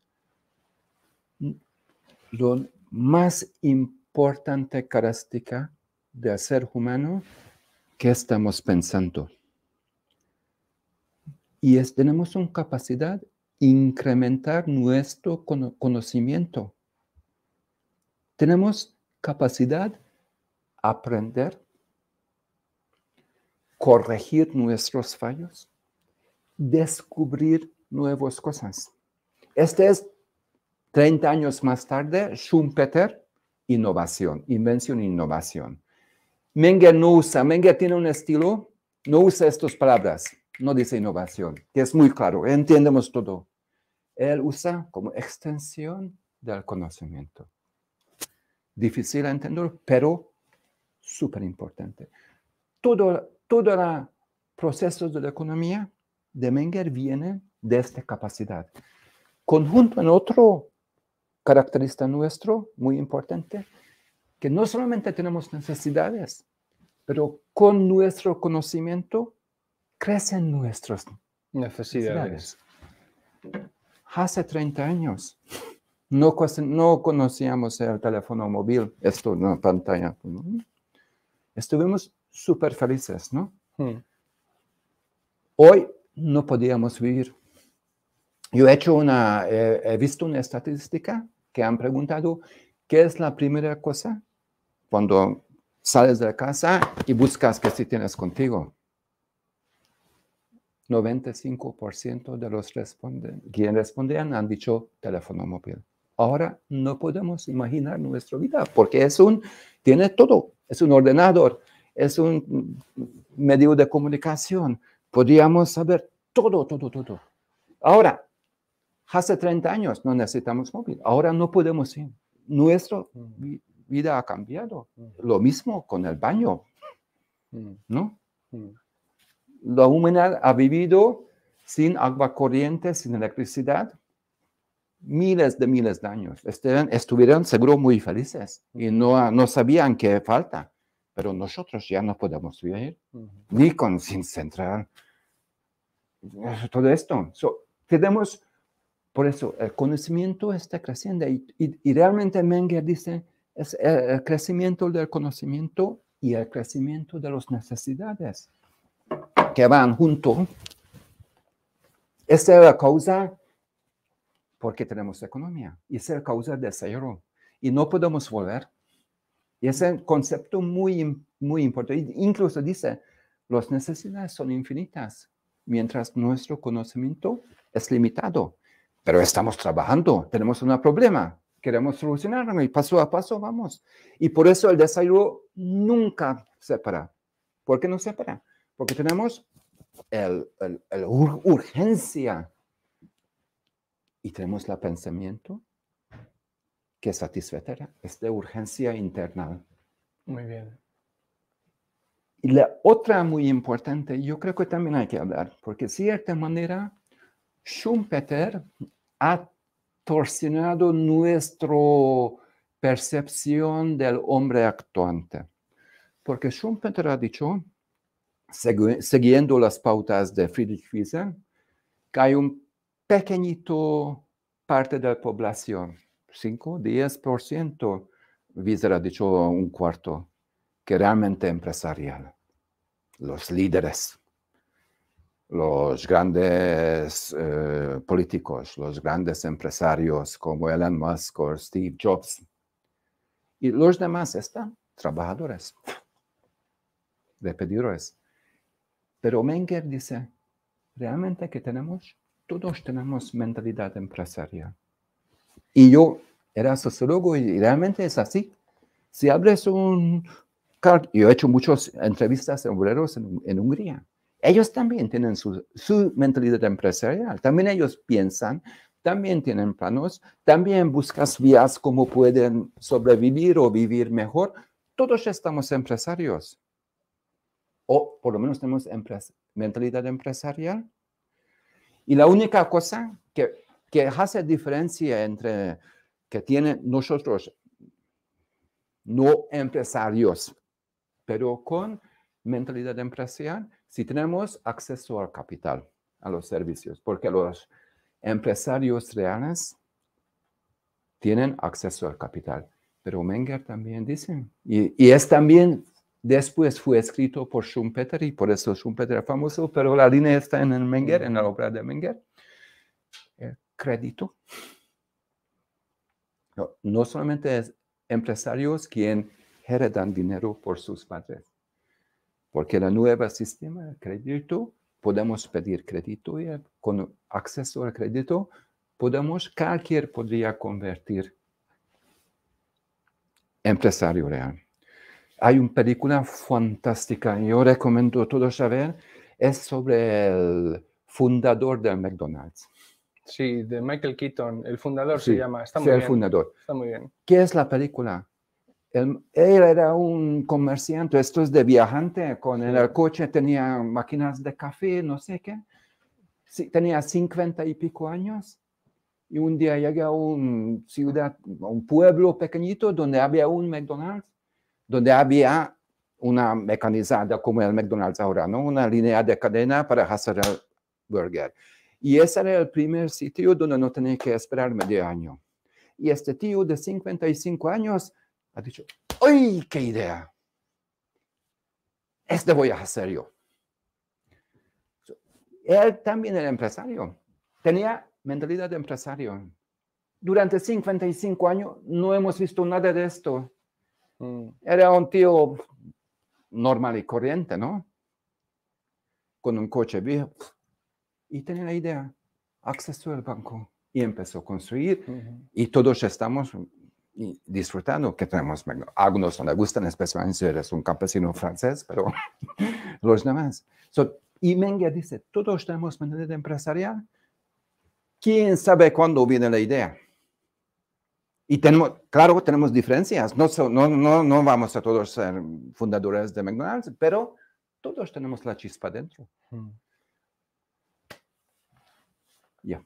S2: Lo más importante característica de ser humano, ¿qué estamos pensando? Y es, tenemos una capacidad incrementar nuestro conocimiento. Tenemos capacidad aprender, corregir nuestros fallos, descubrir nuevas cosas. Este es 30 años más tarde, Schumpeter, innovación, invención e innovación. Menger no usa, Menger tiene un estilo, no usa estas palabras, no dice innovación, que es muy claro, entendemos todo. Él usa como extensión del conocimiento. Difícil de entender, pero súper importante. Todo, el proceso de la economía de Menger viene de esta capacidad. Conjunto en otro característica nuestro, muy importante, que no solamente tenemos necesidades, pero con nuestro conocimiento crecen nuestras necesidades. Hace 30 años no, conocíamos el teléfono móvil, esto, no, pantalla. Pues, Estuvimos súper felices, ¿no? Hmm. Hoy no podíamos vivir. Yo he hecho una, he visto una estadística que han preguntado, ¿qué es la primera cosa cuando sales de la casa y buscas que si tienes contigo. 95% de los responden, respondían han dicho teléfono móvil. Ahora no podemos imaginar nuestra vida porque es un, tiene todo, es un ordenador, es un medio de comunicación. Podríamos saber todo, todo, todo. Ahora, hace 30 años no necesitamos móvil, ahora no podemos ir. Nuestro, mm vida ha cambiado. Mm. Lo mismo con el baño, mm. ¿no? Mm. La humanidad ha vivido sin agua corriente, sin electricidad, miles de miles de años. Estuvieron, seguro muy felices y no, no sabían qué falta, pero nosotros ya no podemos vivir ni con sin central. Todo esto. tenemos, por eso, el conocimiento está creciendo y realmente Menger dice, es eh, el crecimiento del conocimiento y el crecimiento de las necesidades que van junto. Esa es la causa porque tenemos economía. Y esa es la causa de cero. Y no podemos volver. Y ese es un concepto muy, muy importante. Incluso dice, las necesidades son infinitas, mientras nuestro conocimiento es limitado. Pero estamos trabajando, tenemos un problema queremos solucionarlo y paso a paso vamos. Y por eso el desayuno nunca se para. ¿Por qué no se para? Porque tenemos el, urgencia y tenemos el pensamiento que satisfacerá esta urgencia interna. Muy bien. Y la otra muy importante, yo creo que también hay que hablar, porque de cierta manera Schumpeter ha distorsionado nuestra percepción del hombre actuante. Porque Schumpeter ha dicho, siguiendo las pautas de Friedrich Wiesel, que hay un pequeñito parte de la población, 5, 10%, Wiesel ha dicho un cuarto, que realmente empresarial, los líderes los grandes eh, políticos, los grandes empresarios como Elon Musk o Steve Jobs. Y los demás están trabajadores, repetidores. Pero Menger dice, realmente que tenemos, todos tenemos mentalidad empresaria. Y yo era sociólogo y realmente es así. Si abres un... Yo he hecho muchas entrevistas en obreros en Hungría ellos también tienen su, mentalidad empresarial, también ellos piensan, también tienen planos, también buscan vías como pueden sobrevivir o vivir mejor. Todos estamos empresarios, o por lo menos tenemos mentalidad empresarial. Y la única cosa que, que hace diferencia entre que tienen nosotros, no empresarios, pero con mentalidad empresarial, si tenemos acceso al capital, a los servicios, porque los empresarios reales tienen acceso al capital. Pero Menger también dice, y, es también, después fue escrito por Schumpeter, y por eso Schumpeter es famoso, pero la línea está en Menger, en la obra de Menger. crédito. No, no solamente es empresarios quien heredan dinero por sus padres, porque el nuevo sistema de crédito, podemos pedir crédito y con acceso al crédito, podemos, cualquier podría convertir empresario real. Hay una película fantástica, yo recomiendo a todos saber es sobre el fundador del McDonald's.
S1: Sí, de Michael Keaton, el fundador se llama. sí, el fundador. Está muy bien.
S2: ¿Qué es la película? él, era un comerciante, esto es de viajante, con el coche tenía máquinas de café, no sé qué. Sí, tenía cincuenta y pico años y un día llegué a un ciudad, a un pueblo pequeñito donde había un McDonald's, donde había una mecanizada como el McDonald's ahora, ¿no? Una línea de cadena para hacer el burger. Y ese era el primer sitio donde no tenía que esperar medio año. Y este tío de 55 años ha dicho, ¡ay, qué idea! Este voy a hacer yo. Él también era empresario. Tenía mentalidad de empresario. Durante 55 años no hemos visto nada de esto. Mm, era un tío normal y corriente, ¿no? Con un coche viejo. Y tenía la idea, Accesó al banco. Y empezó a construir. Y todos estamos disfrutando que tenemos. algunos no le gustan, especialmente si eres un campesino francés, pero *laughs* los demás. So, y Mengue dice, todos tenemos manera empresarial. ¿Quién sabe cuándo viene la idea? Y tenemos, claro, tenemos diferencias. No, no, no, no vamos a todos ser fundadores de McDonald's, pero todos tenemos la chispa dentro.
S1: Hmm.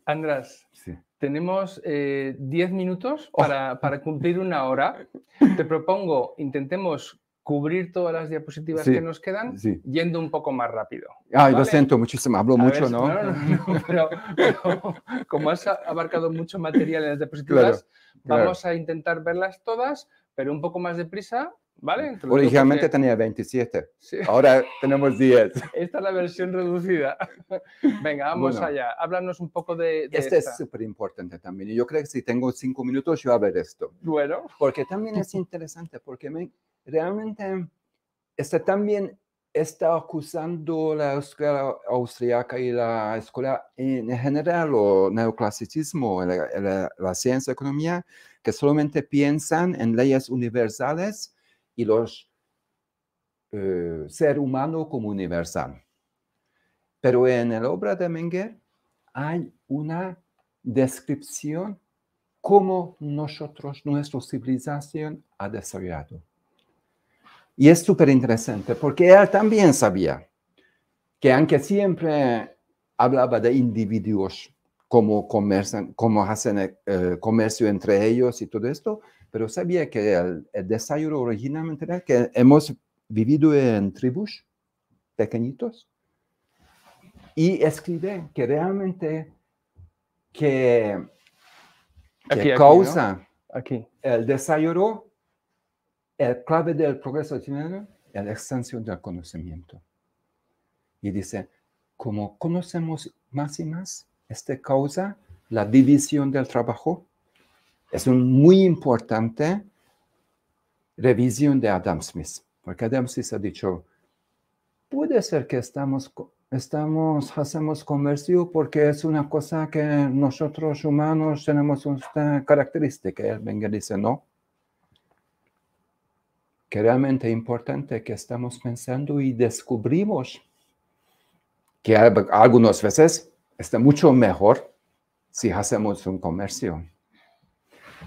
S1: andrés András,
S2: sí. Tenemos
S1: 10 eh, minutos oh. para, cumplir una hora. Te propongo, intentemos cubrir todas las diapositivas que nos quedan yendo un poco más rápido. Ay, lo siento
S2: muchísimo, hablo mucho, ¿no? No, no,
S1: no pero, como has abarcado mucho material en las diapositivas, vamos a intentar verlas todas, pero un poco más deprisa Originalmente
S2: tenía 27, ahora tenemos 10. *laughs*
S1: Esta es la versión reducida. *laughs* Venga, vamos allá. Háblanos un poco de... de este es
S2: súper importante también. Yo creo que si tengo cinco minutos, yo a ver esto. Bueno. Porque también es *laughs* interesante, porque me, realmente este también está acusando la escuela austriaca y la escuela en general, o neoclasicismo, la, la, la ciencia economía, que solamente piensan en leyes universales y los seres eh, ser humano como universal. Pero en la obra de Menger hay una descripción cómo nosotros, nuestra civilización ha desarrollado. Y es súper interesante porque él también sabía que aunque siempre hablaba de individuos, como, comercian, como hacen eh, comercio entre ellos y todo esto, pero sabía que el, el desayuno originalmente era que hemos vivido en tribus pequeñitos y escribe que realmente que, causa aquí, el desayuno, el clave del progreso chileno, la extensión del conocimiento. Y dice, como conocemos más y más, esta causa la división del trabajo es un muy importante revisión de Adam Smith, porque Adam Smith ha dicho, puede ser que estamos, estamos hacemos comercio porque es una cosa que nosotros humanos tenemos una característica. El y dice, no, que realmente importante que estamos pensando y descubrimos que algunas veces está mucho mejor si hacemos un comercio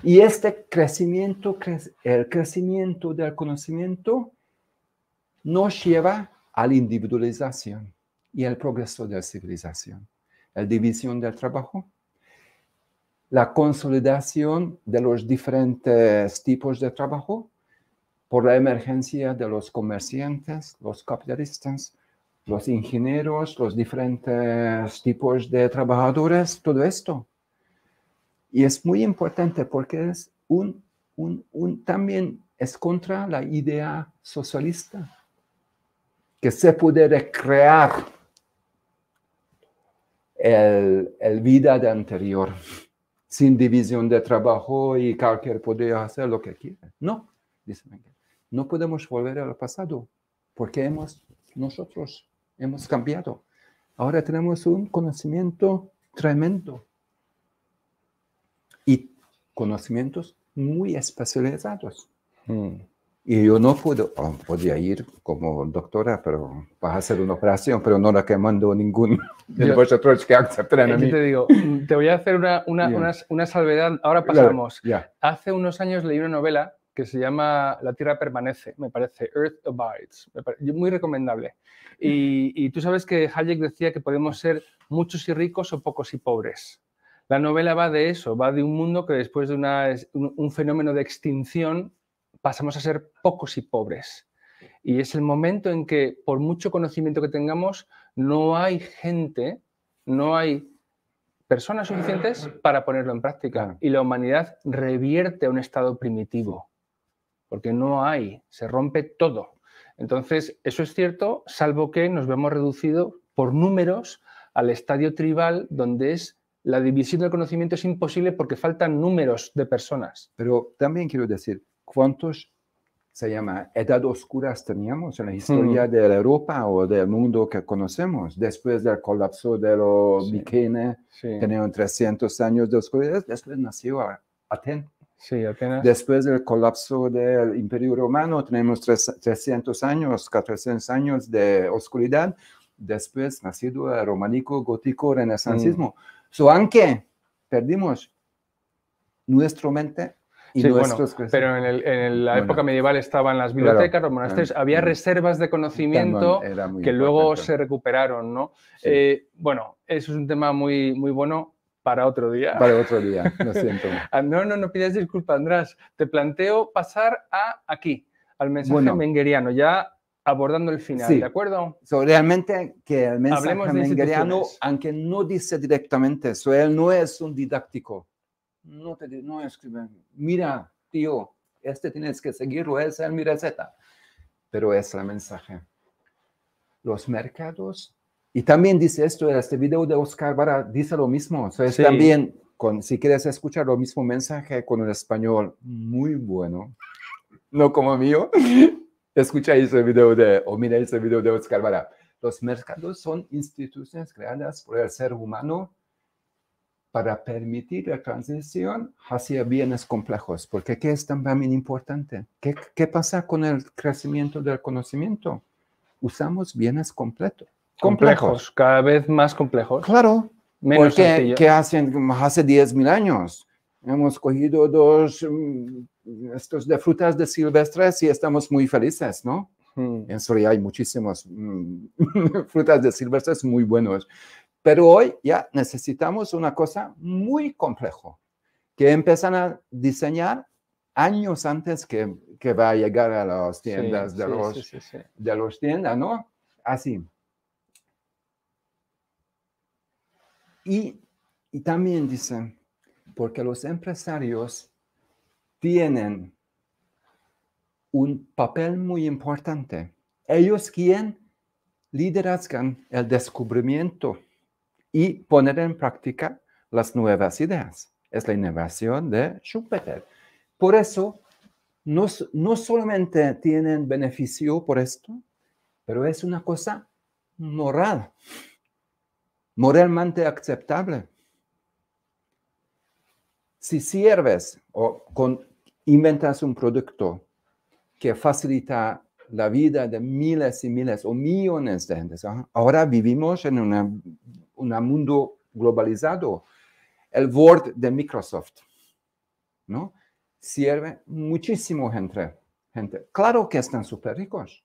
S2: y este crecimiento, el crecimiento del conocimiento, nos lleva a la individualización y al progreso de la civilización, la división del trabajo, la consolidación de los diferentes tipos de trabajo por la emergencia de los comerciantes, los capitalistas, los ingenieros, los diferentes tipos de trabajadores, todo esto y es muy importante porque es un, un, también es contra la idea socialista que se puede recrear el, el vida de anterior sin división de trabajo y cualquier podría hacer lo que quiera. No, dice no podemos volver al pasado porque hemos, nosotros hemos cambiado. Ahora tenemos un conocimiento tremendo conocimientos muy especializados. Mm. Y yo no pude, oh, podía ir como doctora pero vas a hacer una operación, pero no la que mandó ningún que eh,
S1: mm, Te voy a hacer una, salvedad, ahora pasamos. Hace unos años leí una novela que se llama La Tierra Permanece, me parece, Earth Abides, muy recomendable. Y, y tú sabes que Hayek decía que podemos ser muchos y ricos o pocos y pobres. La novela va de eso, va de un mundo que después de un, un fenómeno de extinción pasamos a ser pocos y pobres. Y es el momento en que, por mucho conocimiento que tengamos, no hay gente, no hay personas suficientes para ponerlo en práctica. Y la humanidad revierte a un estado primitivo, porque no hay, se rompe todo. Entonces, eso es cierto, salvo que nos vemos reducidos por números al estadio tribal, donde es la división del conocimiento es imposible porque faltan números de personas.
S2: Pero también quiero decir, ¿cuántos se llama edad oscuras teníamos en la historia hmm. de la Europa o del mundo que conocemos. Después del colapso de los sí. teníamos tenían 300 años de oscuridad. Después nació Aten. Sí, Después del colapso del Imperio Romano, tenemos 300 años, 400 años de oscuridad. Después nacido el románico, gótico, hmm. renacentismo. So, aunque perdimos nuestra mente y
S1: pero en, la época medieval estaban las bibliotecas, los monasterios, había reservas de conocimiento que luego se recuperaron, ¿no? Eh, bueno, eso es un tema muy, muy bueno para otro día. Para otro
S2: *laughs* día, lo siento.
S1: Ah, no, no, no pidas disculpas, András. Te planteo pasar a aquí, al mensaje mengeriano, mengueriano.
S2: Ya abordando el final, ¿de acuerdo? realmente que el mensaje mengeriano, aunque no dice directamente eso, él no es un didáctico. No, te, no escribe, mira, tío, este tienes que seguirlo, esa es mi receta. Pero es el mensaje. Los mercados, y también dice esto, este video de Oscar Vara dice lo mismo. También, con, si quieres escuchar lo mismo mensaje con el español, muy bueno, no como mío. *laughs* Escucháis el video de, o miráis el video de Oscar Vara. Los mercados son instituciones creadas por el ser humano para permitir la transición hacia bienes complejos. Porque ¿qué es también importante? ¿Qué, pasa con el crecimiento del conocimiento? Usamos bienes completos. Complejos, cada vez más complejos. Claro. porque que hacen hace 10.000 años hemos cogido dos, mm, estos de frutas de silvestres y estamos muy felices, ¿no? Hmm. En Soria hay muchísimas mm, *laughs* frutas de silvestres muy buenas. Pero hoy ya necesitamos una cosa muy complejo, que empiezan a diseñar años antes que, que va a llegar a las tiendas de, los, de los tiendas, ¿no? Así. Y, y también dicen, porque los empresarios tienen un papel muy importante. Ellos quien liderazgan el descubrimiento y poner en práctica las nuevas ideas. Es la innovación de Schumpeter. Por eso, no solamente tienen beneficio por esto, pero es una cosa moral, moralmente aceptable si sirves o con, inventas un producto que facilita la vida de miles y miles o millones de gente. ¿ah? ahora vivimos en un mundo globalizado. El Word de Microsoft, ¿no? Sirve muchísimo gente. gente. Claro que están súper ricos.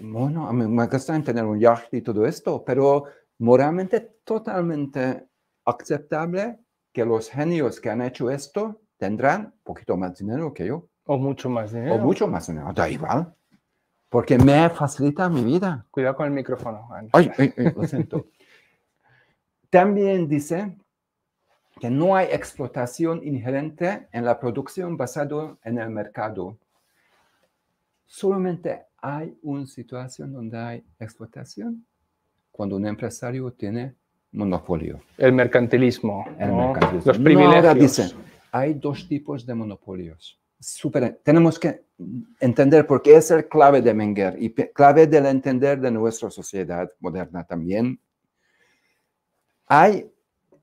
S2: bueno, a mí me gusta tener un yacht y todo esto, pero moralmente totalmente aceptable que los genios que han hecho esto tendrán un poquito más dinero que yo. O mucho más dinero. O mucho más dinero, da igual. Porque me facilita mi vida. Cuidado con el micrófono. Ay, ay, ay, lo siento. *laughs* También dice que no hay explotación inherente en la producción basada en el mercado. Solamente hay una situación donde hay explotación, cuando un empresario tiene monopolio. El mercantilismo. Los privilegios. No, ahora dicen, hay dos tipos de monopolios. Super, tenemos que entender porque es el clave de Menger y clave del entender de nuestra sociedad moderna también. Hay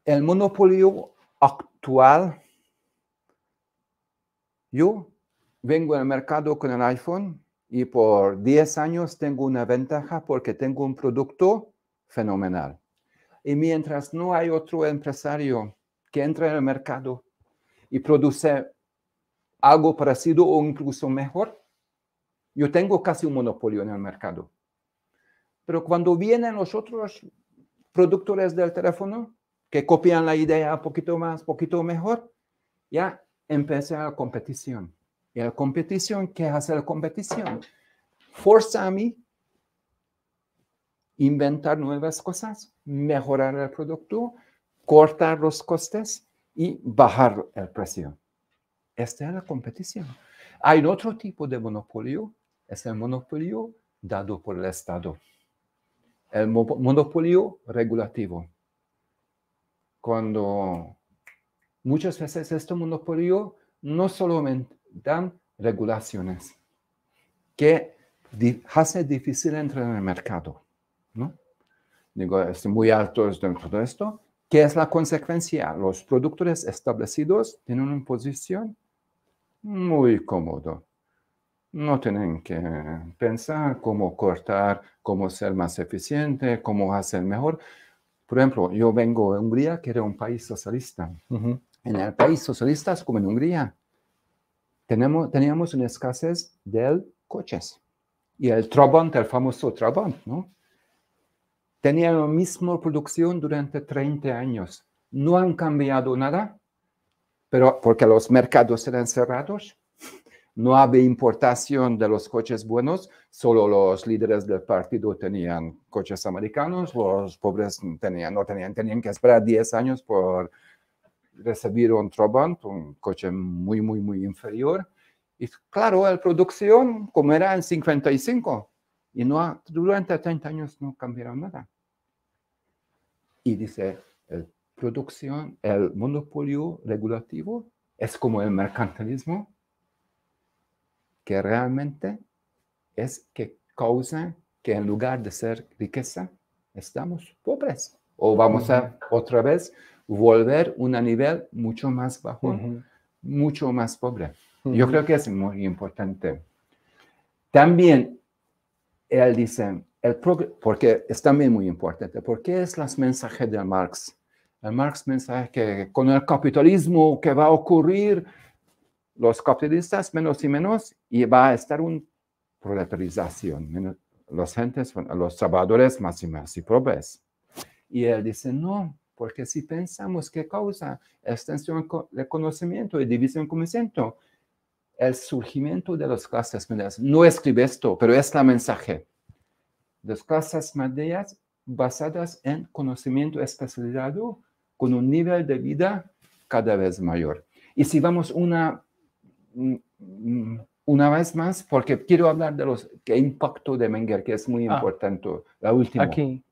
S2: el monopolio actual. Yo vengo al mercado con el iPhone y por 10 años tengo una ventaja porque tengo un producto fenomenal y mientras no hay otro empresario que entre en el mercado y produce algo parecido o incluso mejor, yo tengo casi un monopolio en el mercado. Pero cuando vienen los otros productores del teléfono que copian la idea un poquito más, poquito mejor, ya empieza la competición. Y la competición, ¿qué hace la competición? Forza a mí inventar nuevas cosas mejorar el producto, cortar los costes y bajar el precio. Esta es la competición. Hay otro tipo de monopolio, es el monopolio dado por el Estado, el monopolio regulativo. Cuando muchas veces este monopolio no solamente dan regulaciones que hace difícil entrar en el mercado, digo, es muy alto todo esto, ¿qué es la consecuencia? Los productores establecidos tienen una posición muy cómoda. No tienen que pensar cómo cortar, cómo ser más eficiente, cómo hacer mejor. Por ejemplo, yo vengo de Hungría, que era un país socialista. En el país socialista, como en Hungría, tenemos, teníamos una escasez de coches. Y el Trabant, el famoso Trabant, ¿no? Tenían la misma producción durante 30 años. No han cambiado nada, pero porque los mercados eran cerrados, *laughs* no había importación de los coches buenos, solo los líderes del partido tenían coches americanos, los pobres tenían, no tenían, tenían que esperar 10 años por recibir un Trabant, un coche muy, muy, muy inferior. Y claro, la producción, como era en 55, y durante 30 años no cambiará nada. Y dice, el producción, el monopolio regulativo es como el mercantilismo, que realmente es que causa que en lugar de ser riqueza, estamos pobres.
S4: O vamos a
S2: otra vez volver a un nivel mucho más bajo, mucho más pobre. Yo creo que es muy importante. También él dice, el porque es también muy importante, porque es las mensajes de Marx. El Marx mensaje que con el capitalismo que va a ocurrir los capitalistas menos y menos y va a estar una proletarización, los gentes, los trabajadores más y más y pobres. Y él dice, no, porque si pensamos que causa extensión de conocimiento y división conocimiento, el surgimiento de las clases medias. No escribe esto, pero es la mensaje. Las clases medias basadas en conocimiento especializado con un nivel de vida cada vez mayor. Y si vamos una, mm, una vez más, porque quiero hablar de los que impacto de Menger, que es muy ah. importante, la última. Aquí.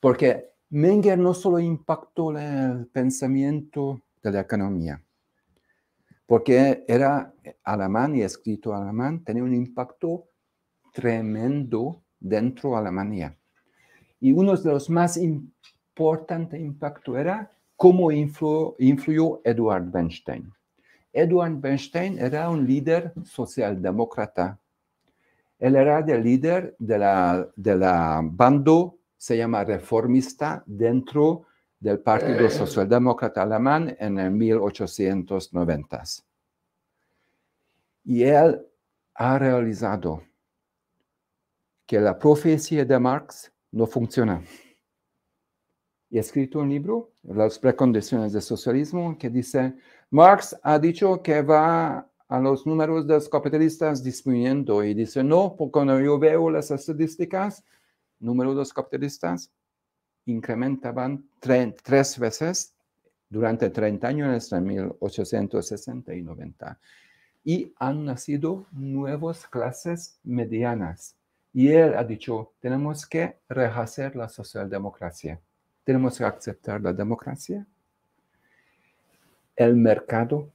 S2: Porque Menger no solo impactó el pensamiento de la economía, porque era eh, alemán y escrito alemán, tenía un impacto tremendo dentro de Alemania. Y uno de los más importantes impactos era cómo influyó, Eduard Bernstein. Eduard Bernstein era un líder socialdemócrata. Él era el líder de la, de bando, se llama reformista, dentro del Partido eh. Socialdemócrata Alemán en el 1890. Y él ha realizado que la profecía de Marx no funciona. Y ha escrito un libro, Las precondiciones del socialismo, que dice, Marx ha dicho que va a los números de los capitalistas disminuyendo y dice, no, porque cuando yo veo las estadísticas, números de los capitalistas incrementaban tres veces durante 30 años, entre 1860 y 90. Y han nacido nuevas clases medianas. Y él ha dicho, tenemos que rehacer la socialdemocracia. Tenemos que aceptar la democracia, el mercado,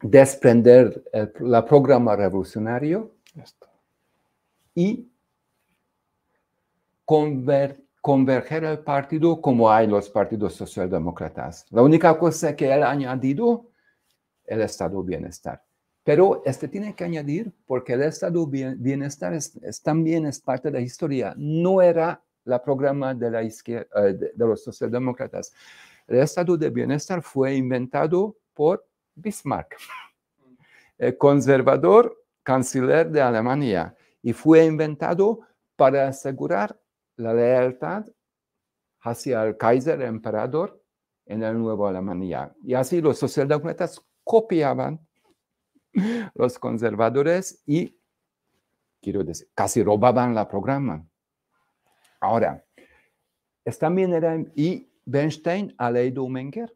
S2: desprender el la programa revolucionario y convertir converger el partido como hay los partidos socialdemócratas. La única cosa que él ha añadido, el estado de bienestar. Pero este tiene que añadir, porque el estado de bienestar también es parte de la historia, no era la programa de, la izquierda, eh, de, los socialdemócratas. El estado de bienestar fue inventado por Bismarck, *laughs* conservador canciller de Alemania, y fue inventado para asegurar la lealtad hacia el Kaiser, el emperador, en el Nuevo Alemania. Y así los socialdemócratas copiaban *laughs* los conservadores y, quiero decir, casi robaban la programa. Ahora, también era, y Bernstein ha leído Menger.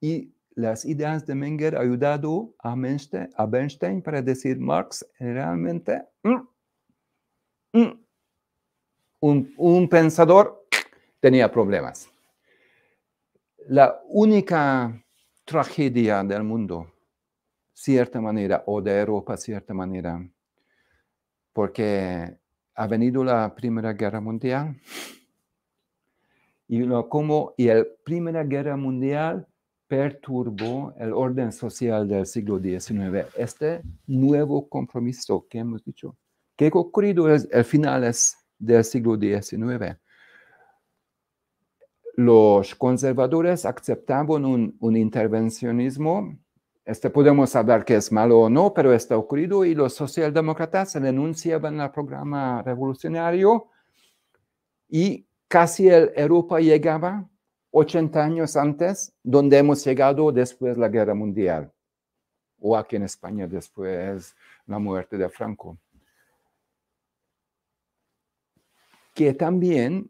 S2: Y las ideas de Menger ayudado a Bernstein, a para decir, Marx realmente mm, mm, un, pensador tenía problemas. La única tragedia del mundo, cierta manera, o de Europa, cierta manera, porque ha venido la Primera Guerra Mundial y, lo, como, la Primera Guerra Mundial perturbó el orden social del siglo XIX. Este nuevo compromiso que hemos dicho, que ocurrido es, el final es del siglo XIX. Los conservadores aceptaban un, intervencionismo, este podemos saber que es malo o no, pero está ocurrido, y los socialdemócratas renunciaban al programa revolucionario y casi el Europa llegaba 80 años antes, donde hemos llegado después de la guerra mundial, o aquí en España después la muerte de Franco. que también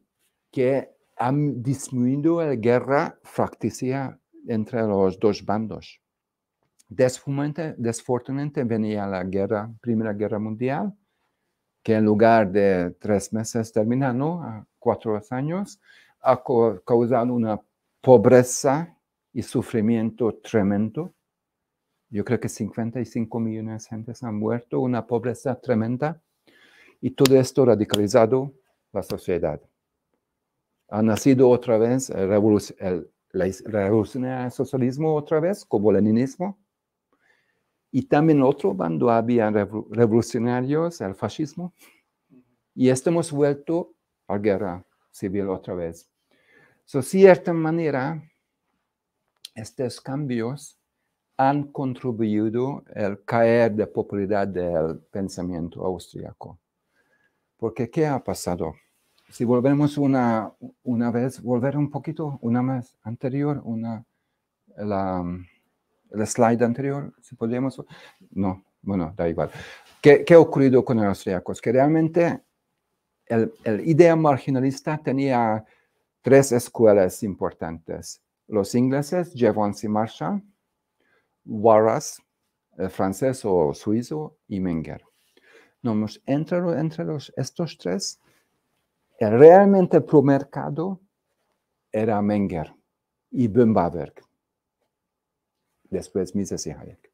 S2: que han disminuido la guerra fracticia entre los dos bandos. Desfortunadamente venía la guerra, Primera Guerra Mundial, que en lugar de tres meses terminando a cuatro años, ha causado una pobreza y sufrimiento tremendo. Yo creo que 55 millones de gentes han muerto, una pobreza tremenda. Y todo esto radicalizado la sociedad. Ha nacido otra vez el, socialismo, otra vez, como leninismo. Y también otro bando había revolucionarios, el fascismo. Y hemos vuelto a guerra civil otra vez. De cierta manera, estos cambios han contribuido al caer de popularidad del pensamiento austriaco. Porque ¿qué ha pasado? Si volvemos una, una vez, volver un poquito, una más anterior, una, la, el slide anterior, si podríamos. No, bueno, da igual. ¿Qué, qué ha ocurrido con los austriacos? Que realmente el, idea marginalista tenía tres escuelas importantes. Los ingleses, Jevons y Marshall, Warras el francés o suizo, y Menger entre, entre los, estos tres, el realmente pro mercado era Menger y Bumbawerk. Después Mises y Hayek.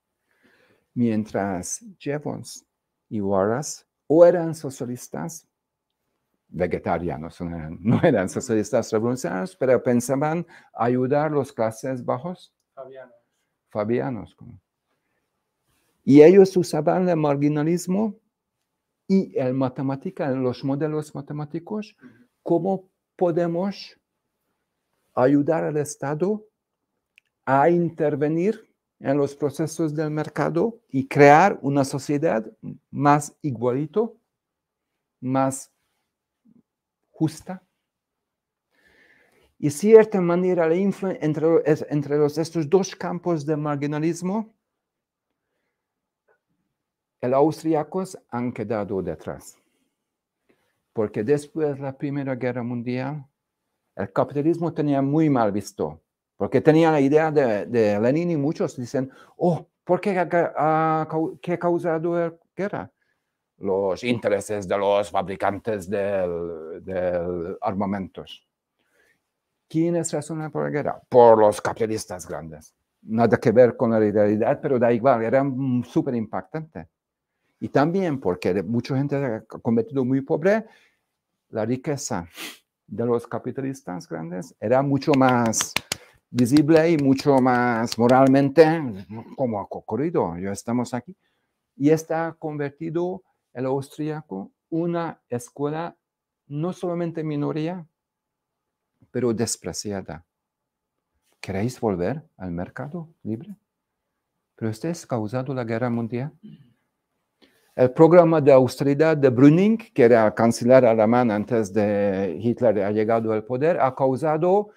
S2: Mientras Jevons y Wallace o eran socialistas, vegetarianos, no eran, socialistas revolucionarios, pero pensaban ayudar a las clases bajos. Fabianos. Fabianos. Y ellos usaban el marginalismo y en matemática, los modelos matemáticos, cómo podemos ayudar al Estado a intervenir en los procesos del mercado y crear una sociedad más igualito, más justa. Y cierta manera, la entre, entre estos dos campos de marginalismo, los austríacos han quedado detrás. Porque después de la Primera Guerra Mundial, el capitalismo tenía muy mal visto. Porque tenía la idea de, Lenin y muchos dicen, oh, ¿por qué ha, causado la guerra? Los intereses de los fabricantes de armamentos. ¿Quiénes es por la guerra? Por los capitalistas grandes. Nada que ver con la realidad, pero da igual, era súper impactante. Y también porque mucha gente ha convertido muy pobre, la riqueza de los capitalistas grandes era mucho más visible y mucho más moralmente, como ha ocurrido, ya estamos aquí, y está convertido el austríaco una escuela no solamente minoría, pero despreciada. ¿Queréis volver al mercado libre? ¿Pero es causado la guerra mundial? el programa de austeridad de Brüning, que era canciller alemán antes de Hitler ha llegado al poder, ha causado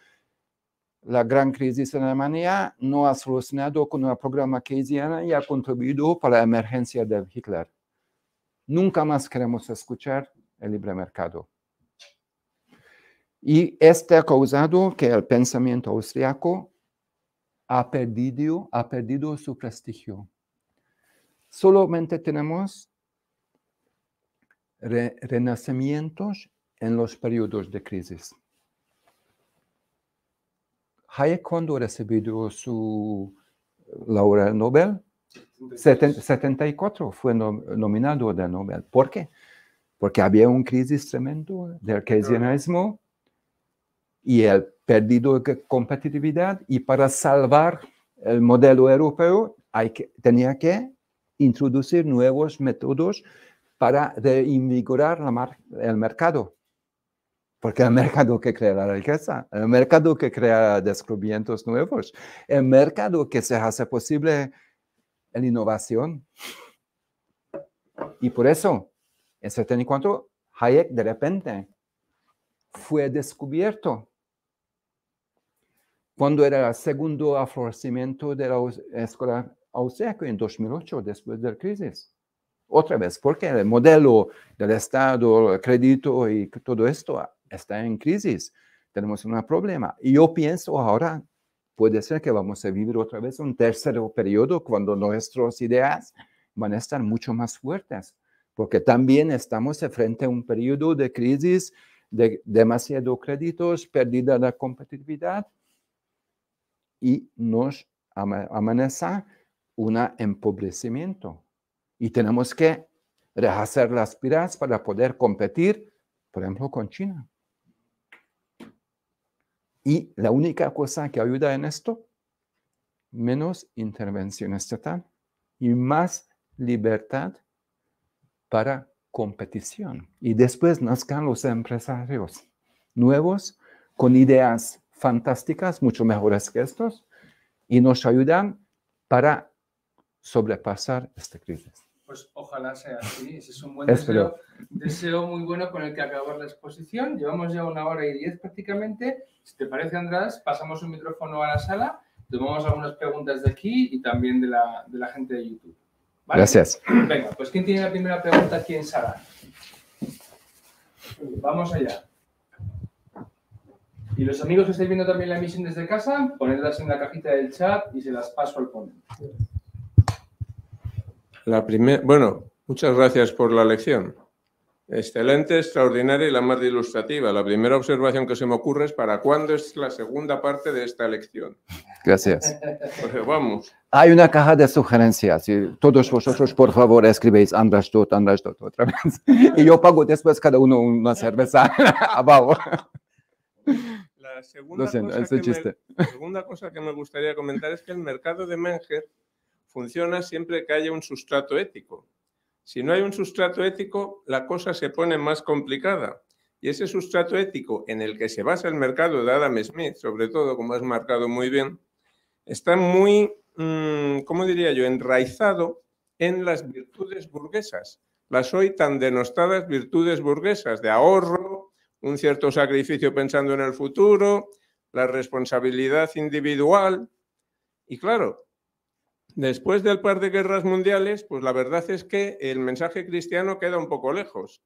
S2: la gran crisis en Alemania, no ha solucionado con el programa keynesiano y ha contribuido para la emergencia de Hitler. Nunca más queremos escuchar el libre mercado. Y este ha causado que el pensamiento austriaco ha perdido, ha perdido su prestigio solamente tenemos renacimientos en los periodos de crisis. Hayek, cuando recibió su eh, Laura Nobel, 74, 1974 fue nominado de Nobel. ¿Por qué? Porque había un crisis tremendo del keynesianismo y el perdido de competitividad y para salvar el modelo europeo tenía que introducir nuevos métodos para reinvigorar el mercado. Porque el mercado que crea la riqueza, el mercado que crea descubrimientos nuevos, el mercado que se hace posible la innovación. Y por eso, en cierto cuanto Hayek de repente fue descubierto cuando era el segundo aflorecimiento de la escuela que en 2008, después de la crisis. Otra vez, porque el modelo del Estado, el crédito y todo esto está en crisis. Tenemos un problema. Y yo pienso ahora, puede ser que vamos a vivir otra vez un tercer periodo cuando nuestras ideas van a estar mucho más fuertes, porque también estamos frente a un periodo de crisis, de demasiado créditos, pérdida de competitividad y nos amenaza un empobrecimiento y tenemos que rehacer las piras para poder competir, por ejemplo, con China. Y la única cosa que ayuda en esto, menos intervención estatal y más libertad para competición. Y después nazcan los empresarios nuevos con ideas fantásticas, mucho mejores que estos, y nos ayudan para sobrepasar este crisis.
S1: Pues ojalá sea así, ese es un buen deseo, deseo, muy bueno con el que acabar la exposición. Llevamos ya una hora y diez prácticamente. Si te parece, András, pasamos un micrófono a la sala, tomamos algunas preguntas de aquí y también de la, gente de YouTube. Gracias. Venga, pues ¿quién tiene la primera pregunta aquí en sala? Vamos allá. Y los amigos que estáis viendo también la emisión desde casa, ponedlas en la cajita del chat y se las paso al ponente.
S3: La Bueno, muchas gracias por la lección. Excelente, extraordinaria y la más ilustrativa. La primera observación que se me ocurre es para cuándo es la segunda parte de esta lección. Gracias. vamos.
S2: Hay una caja de sugerencias. Y todos vosotros, por favor, escribéis András Dot, otra vez. Y yo pago después cada uno una cerveza *laughs* abajo.
S3: La segunda, cosa que me, segunda cosa que me gustaría comentar es que el mercado de Menger funciona siempre que haya un sustrato ético. Si no hay un sustrato ético, la cosa se pone más complicada. Y ese sustrato ético en el que se basa el mercado de Adam Smith, sobre todo, como has marcado muy bien, está muy, mm, ¿cómo diría yo?, enraizado en las virtudes burguesas, las hoy tan denostadas virtudes burguesas de ahorro, un cierto sacrificio pensando en el futuro, la responsabilidad individual. Y claro, Después del par de guerras mundiales, pues la verdad es que el mensaje cristiano queda un poco lejos.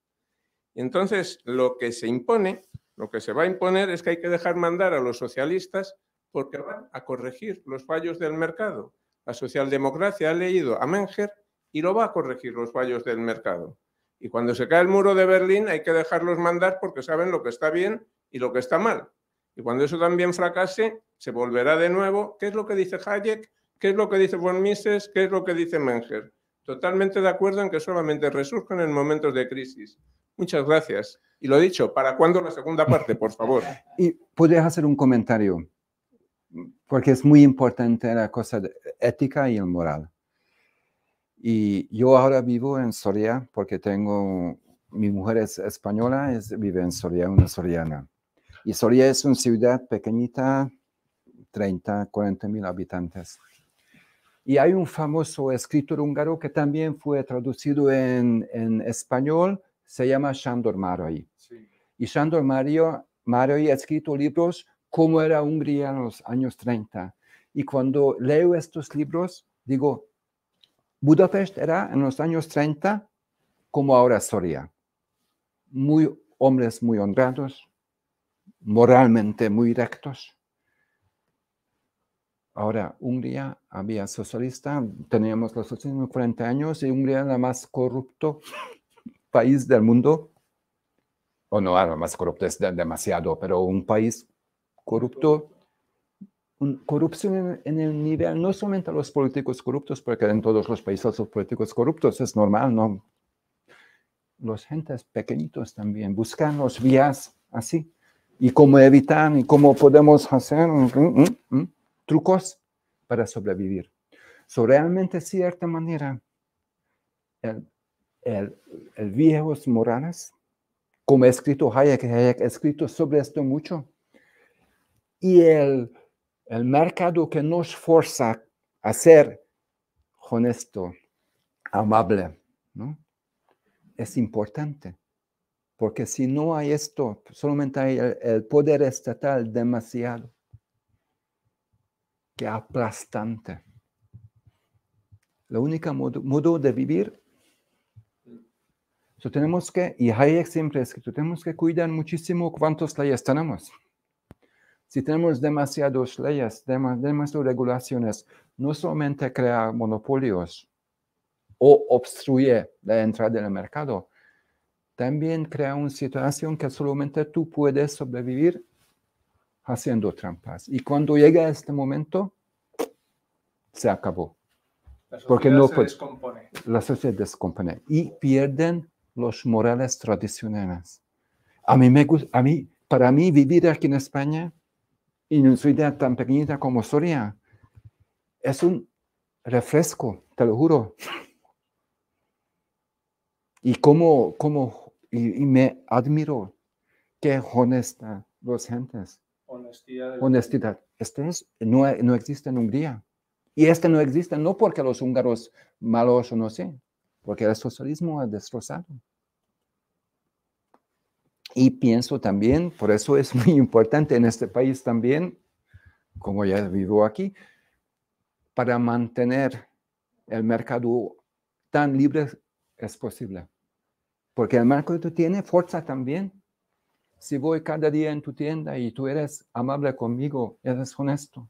S3: Entonces, lo que se impone, lo que se va a imponer es que hay que dejar mandar a los socialistas porque van a corregir los fallos del mercado. La socialdemocracia ha leído a Menger y lo va a corregir los fallos del mercado. Y cuando se cae el muro de Berlín hay que dejarlos mandar porque saben lo que está bien y lo que está mal. Y cuando eso también fracase, se volverá de nuevo. ¿Qué es lo que dice Hayek? ¿Qué es lo que dice von Mises? ¿Qué es lo que dice Menger? Totalmente de acuerdo en que solamente resurgen en momentos de crisis. Muchas gracias. Y lo dicho, ¿para cuándo la segunda parte, por favor?
S2: Y podrías hacer un comentario, porque es muy importante la cosa ética y el moral. Y yo ahora vivo en Soria, porque tengo, mi mujer es española, vive en Soria, una soriana. Y Soria es una ciudad pequeñita, 30, 40 mil habitantes y hay un famoso escritor húngaro que también fue traducido en, español, se llama Sándor Márai. Y Sándor Márai ha escrito libros como era Hungría en los años 30. Y cuando leo estos libros, digo, Budapest era en los años 30 como ahora Soria. Muy hombres muy honrados, moralmente muy rectos, Ahora, Hungría había socialista, teníamos los 40 años y Hungría era el más corrupto país del mundo. O no, era más corrupto, es demasiado, pero un país corrupto, corrupción en, el nivel, no solamente los políticos corruptos, porque en todos los países los políticos corruptos es normal, ¿no? Los gentes pequeñitos también buscan los vías así y cómo evitar y cómo podemos hacer. Mm, mm, mm, trucos para sobrevivir. So, realmente, de cierta manera, el, el, el viejo Morales, como ha escrito Hayek, Hayek ha escrito sobre esto mucho, y el, mercado que nos forza a ser honesto, amable, ¿no? es importante. Porque si no hay esto, solamente hay el poder estatal demasiado que aplastante. La única modo, de vivir. So, tenemos que, y hay siempre es que tenemos que cuidar muchísimo cuántas leyes tenemos. Si tenemos demasiadas leyes, demasiadas regulaciones, no solamente crea monopolios o obstruye la entrada del mercado, también crea una situación que solamente tú puedes sobrevivir haciendo trampas. Y cuando llega este momento, se acabó. La Porque no se puede, descompone. La sociedad descompone y pierden los morales tradicionales. A mí me a mí, para mí vivir aquí en España, en una ciudad tan pequeñita como Soria, es un refresco, te lo juro. Y como, como, y, me admiro qué honesta los gentes
S1: honestidad.
S2: Este no, no existe en Hungría. Y este no existe no porque los húngaros malos o no sé, porque el socialismo ha destrozado. Y pienso también, por eso es muy *laughs* importante en este país también, como ya vivo aquí, para mantener el mercado tan libre es posible. Porque el mercado tiene fuerza también si voy cada día en tu tienda y tú eres amable conmigo, eres honesto,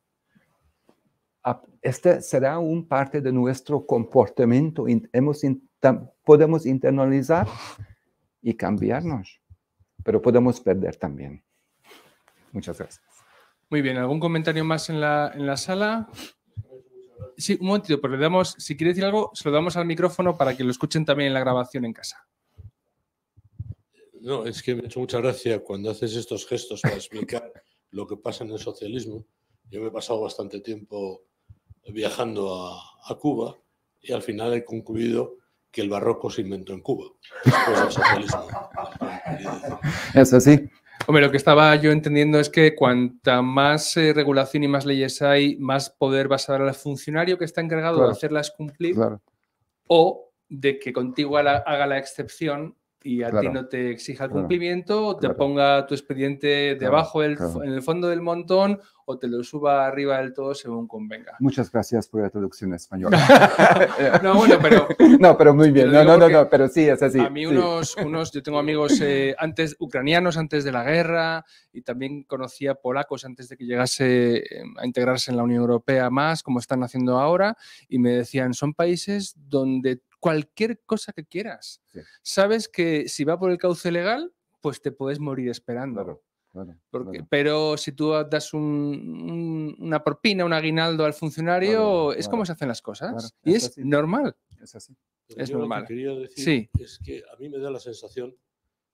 S2: ah, este será un parte de nuestro comportamiento. podemos internalizar y cambiarnos, pero podemos perder también. Muchas gracias.
S1: Muy bien, ¿algún comentario más en la, en la sala? Sí, un momento, pero le damos, si quiere decir algo, se lo damos al micrófono para que lo escuchen también en la grabación en casa.
S4: No, es que me ha hecho mucha gracia cuando haces estos gestos para explicar *laughs* lo que pasa en el socialismo. Yo me he pasado bastante tiempo viajando a, Cuba y al final he concluido que el barroco se inventó en Cuba. *laughs*
S2: Eso sí.
S1: Hombre, lo que estaba yo entendiendo es que cuanta más eh, regulación y más leyes hay, más poder vas a dar al funcionario que está encargado de hacerlas cumplir o de que contigo haga la excepción y a ti no te exija el cumplimiento, o te ponga tu expediente debajo en el fondo del montón o te lo suba arriba del todo según convenga.
S2: Muchas gracias por la traducción española. *laughs* no, bueno, pero... *laughs* No, pero muy bien. No, no, no, pero sí, es así. A mí unos,
S1: unos, yo tengo amigos eh, antes, ucranianos antes de la guerra y también conocía polacos antes de
S2: que llegase em, a
S1: integrarse en la Unión Europea más, como están haciendo ahora, y me decían, son países donde cualquier cosa que quieras. Sabes que si va por el cauce legal, pues te puedes morir esperando. Pero si tú das una propina, un aguinaldo al funcionario, es como se hacen las cosas. y es, normal. Es así.
S4: Pues es normal. Lo que quería decir es que a mí me da la sensación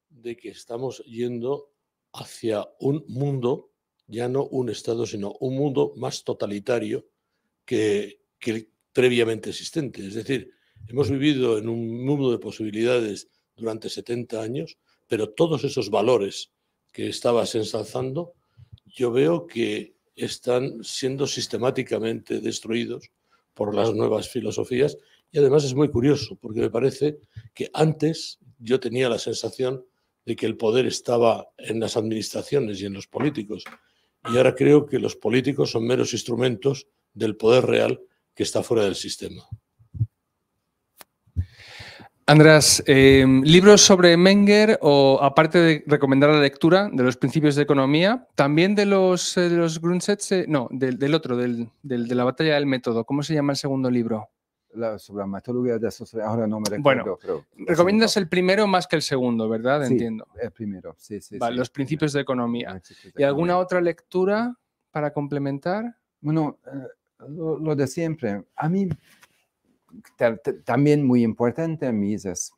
S4: de que estamos yendo hacia un mundo, ya no un Estado, sino un mundo más totalitario que, que el previamente existente. Es decir, Hemos vivido en un mundo de posibilidades durante 70 años, pero todos esos valores que estabas ensalzando, yo veo que están siendo sistemáticamente destruidos por las nuevas filosofías. Y además es muy curioso, porque me parece que antes yo tenía la sensación de que el poder estaba en las administraciones y en los políticos. Y ahora creo que los políticos son meros instrumentos del poder real que está fuera del sistema.
S1: András, em, libros sobre Menger o aparte de recomendar la lectura de los principios de economía, también de los, eh, de los no, del, otro, del, de la batalla del método. ¿Cómo se llama el segundo libro? La, sobre la metodología de sociedad, ahora no me recuerdo.
S2: Bueno, recomiendas
S1: el primero más que el segundo, ¿verdad? Entiendo.
S2: El primero, sí,
S1: sí. los principios de economía.
S2: ¿Y alguna otra lectura para complementar? Bueno, eh, lo, de siempre. A mí también muy importante, Mises.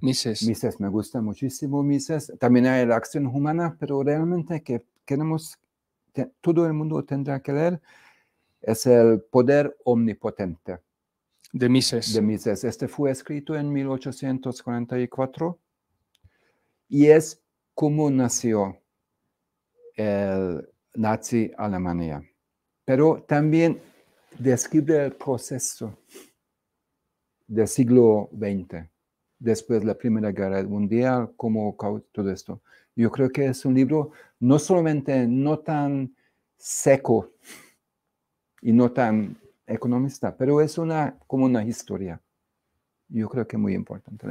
S2: Mises. Mises, me gusta muchísimo Mises. También hay la acción humana, pero realmente que queremos, todo el mundo tendrá que leer, es el poder omnipotente. De Mises. De Mises. Este fue escrito en 1844 y es cómo nació el nazi Alemania. Pero también describe el proceso del siglo XX, después de la Primera Guerra Mundial, como todo esto. Yo creo que es un libro no solamente no tan seco y no tan economista, pero es una, como una historia. Yo creo que es muy importante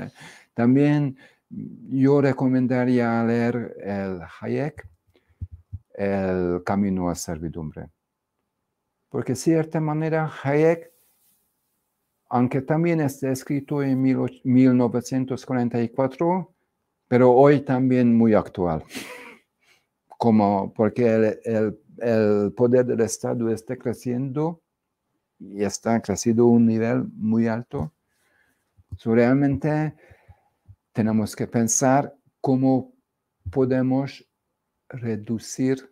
S2: También yo recomendaría leer el Hayek, El Camino a Servidumbre. Porque de cierta manera Hayek aunque también está escrito en 1944, pero hoy también muy actual, como porque el, poder del Estado está creciendo y está creciendo a un nivel muy alto. realmente tenemos que pensar cómo podemos reducir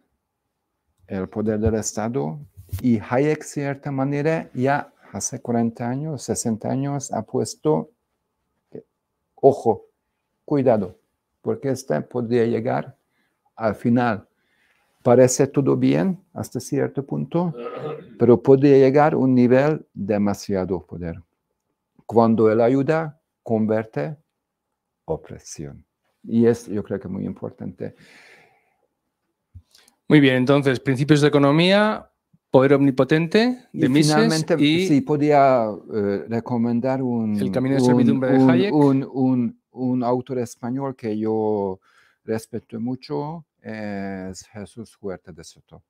S2: el poder del Estado y Hayek, de cierta manera, ya hace 40 años, 60 años, ha puesto, ojo, cuidado, porque este podría llegar al final. Parece todo bien hasta cierto punto, pero podría llegar a un nivel demasiado poder. Cuando él ayuda, convierte opresión. Y es, yo creo que muy importante.
S1: Muy bien, entonces, principios de economía, Poder Omnipotente de y Finalmente,
S2: si podía recomendar un. un, autor español que yo respeto mucho es Jesús Huerta de Soto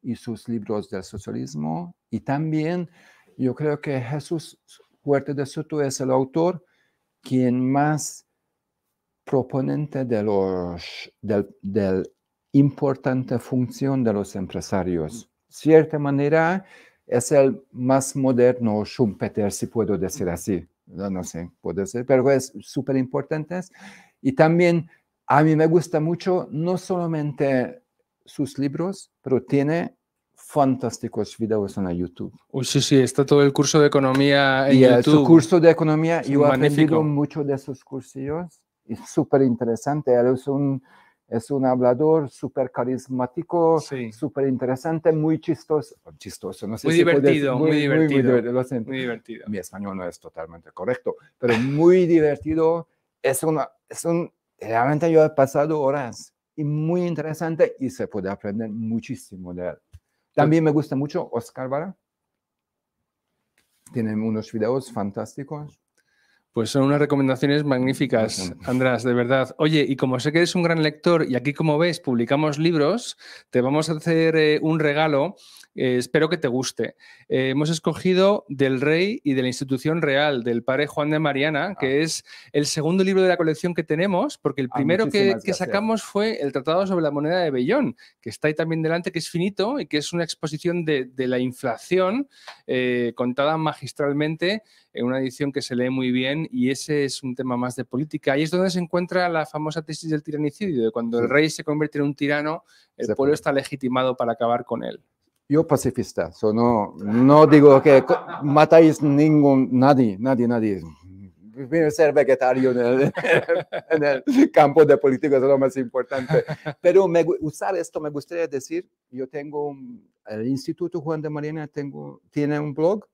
S2: y sus libros del socialismo. Y también yo creo que Jesús Huerta de Soto es el autor quien más proponente de los, del, del importante función de los empresarios cierta manera es el más moderno Schumpeter, si puedo decir así. No sé, puede ser, pero es súper importante. Y también a mí me gusta mucho no solamente sus libros, pero tiene fantásticos videos en YouTube. sí, sí, está todo el curso de economía en YouTube. Y su curso de economía, es yo he aprendido mucho de esos cursillos. Es súper interesante. Él es un es un hablador súper carismático, súper interesante, muy chistoso, chistoso, muy, divertido, muy, divertido, Mi español no es totalmente correcto, pero muy divertido. Es una, es un, realmente yo he pasado horas y muy interesante y se puede aprender muchísimo de él. También me gusta mucho Oscar Vara. Tiene unos videos fantásticos.
S1: Pues son unas recomendaciones magníficas, András, de verdad. Oye, y como sé que eres un gran lector y aquí, como ves, publicamos libros, te vamos a hacer eh, un regalo. Eh, espero que te guste. Eh, hemos escogido del Rey y de la Institución Real, del padre Juan de Mariana, ah. que es el segundo libro de la colección que tenemos, porque el ah, primero que, sacamos fue el Tratado sobre la Moneda de Bellón, que está ahí también delante, que es finito y que es una exposición de, de la inflación contada magistralmente una edición que se lee muy bien y ese es un tema más de política. Ahí es donde se encuentra la famosa tesis del tiranicidio, de cuando el rey se convierte en un tirano, el pueblo está legitimado para acabar con él.
S2: Yo pacifista, o no, no digo que matáis ningún, nadie, nadie, nadie. Primero ser vegetario en el, *laughs* en campo de política es lo más importante. Pero me, usar esto me gustaría decir, yo tengo, el Instituto Juan de Mariana tengo, tiene un blog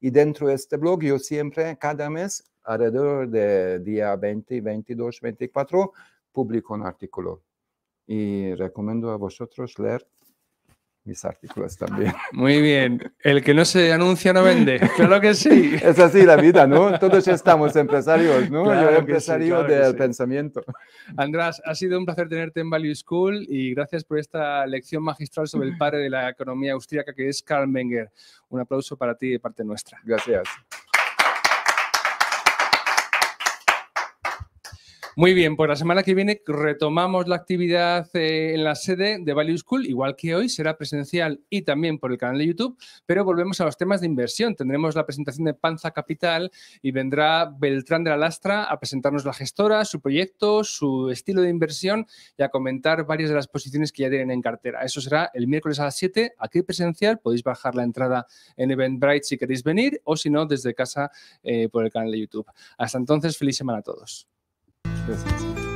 S2: y dentro de este blog yo siempre, cada mes, alrededor de día 20, 22, 24, publico un artículo. Y recomiendo a vosotros leer mis artículos también. *laughs* Muy
S1: bien. El que no se anuncia no vende. *laughs* Claro que sí. Es así la vida, ¿no? Todos estamos
S2: empresarios, ¿no? Yo empresario del pensamiento.
S1: András, ha sido un placer tenerte en Value School y gracias por esta lección magistral sobre el padre de la economía austríaca que es Karl Menger. Un aplauso para ti de parte nuestra. Gracias. Muy bien, pues la semana que viene retomamos la actividad eh, en la sede de Value School, igual que hoy, será presencial y también por el canal de YouTube, pero volvemos a los temas de inversión. Tendremos la presentación de Panza Capital y vendrá Beltrán de la Lastra a presentarnos la gestora, su proyecto, su estilo de inversión y a comentar varias de las posiciones que ya tienen en cartera. Eso será el miércoles a las 7, aquí presencial. Podéis bajar la entrada en Eventbrite si queréis venir o si no, desde casa eh, por el canal de YouTube. Hasta entonces, feliz semana a todos. business.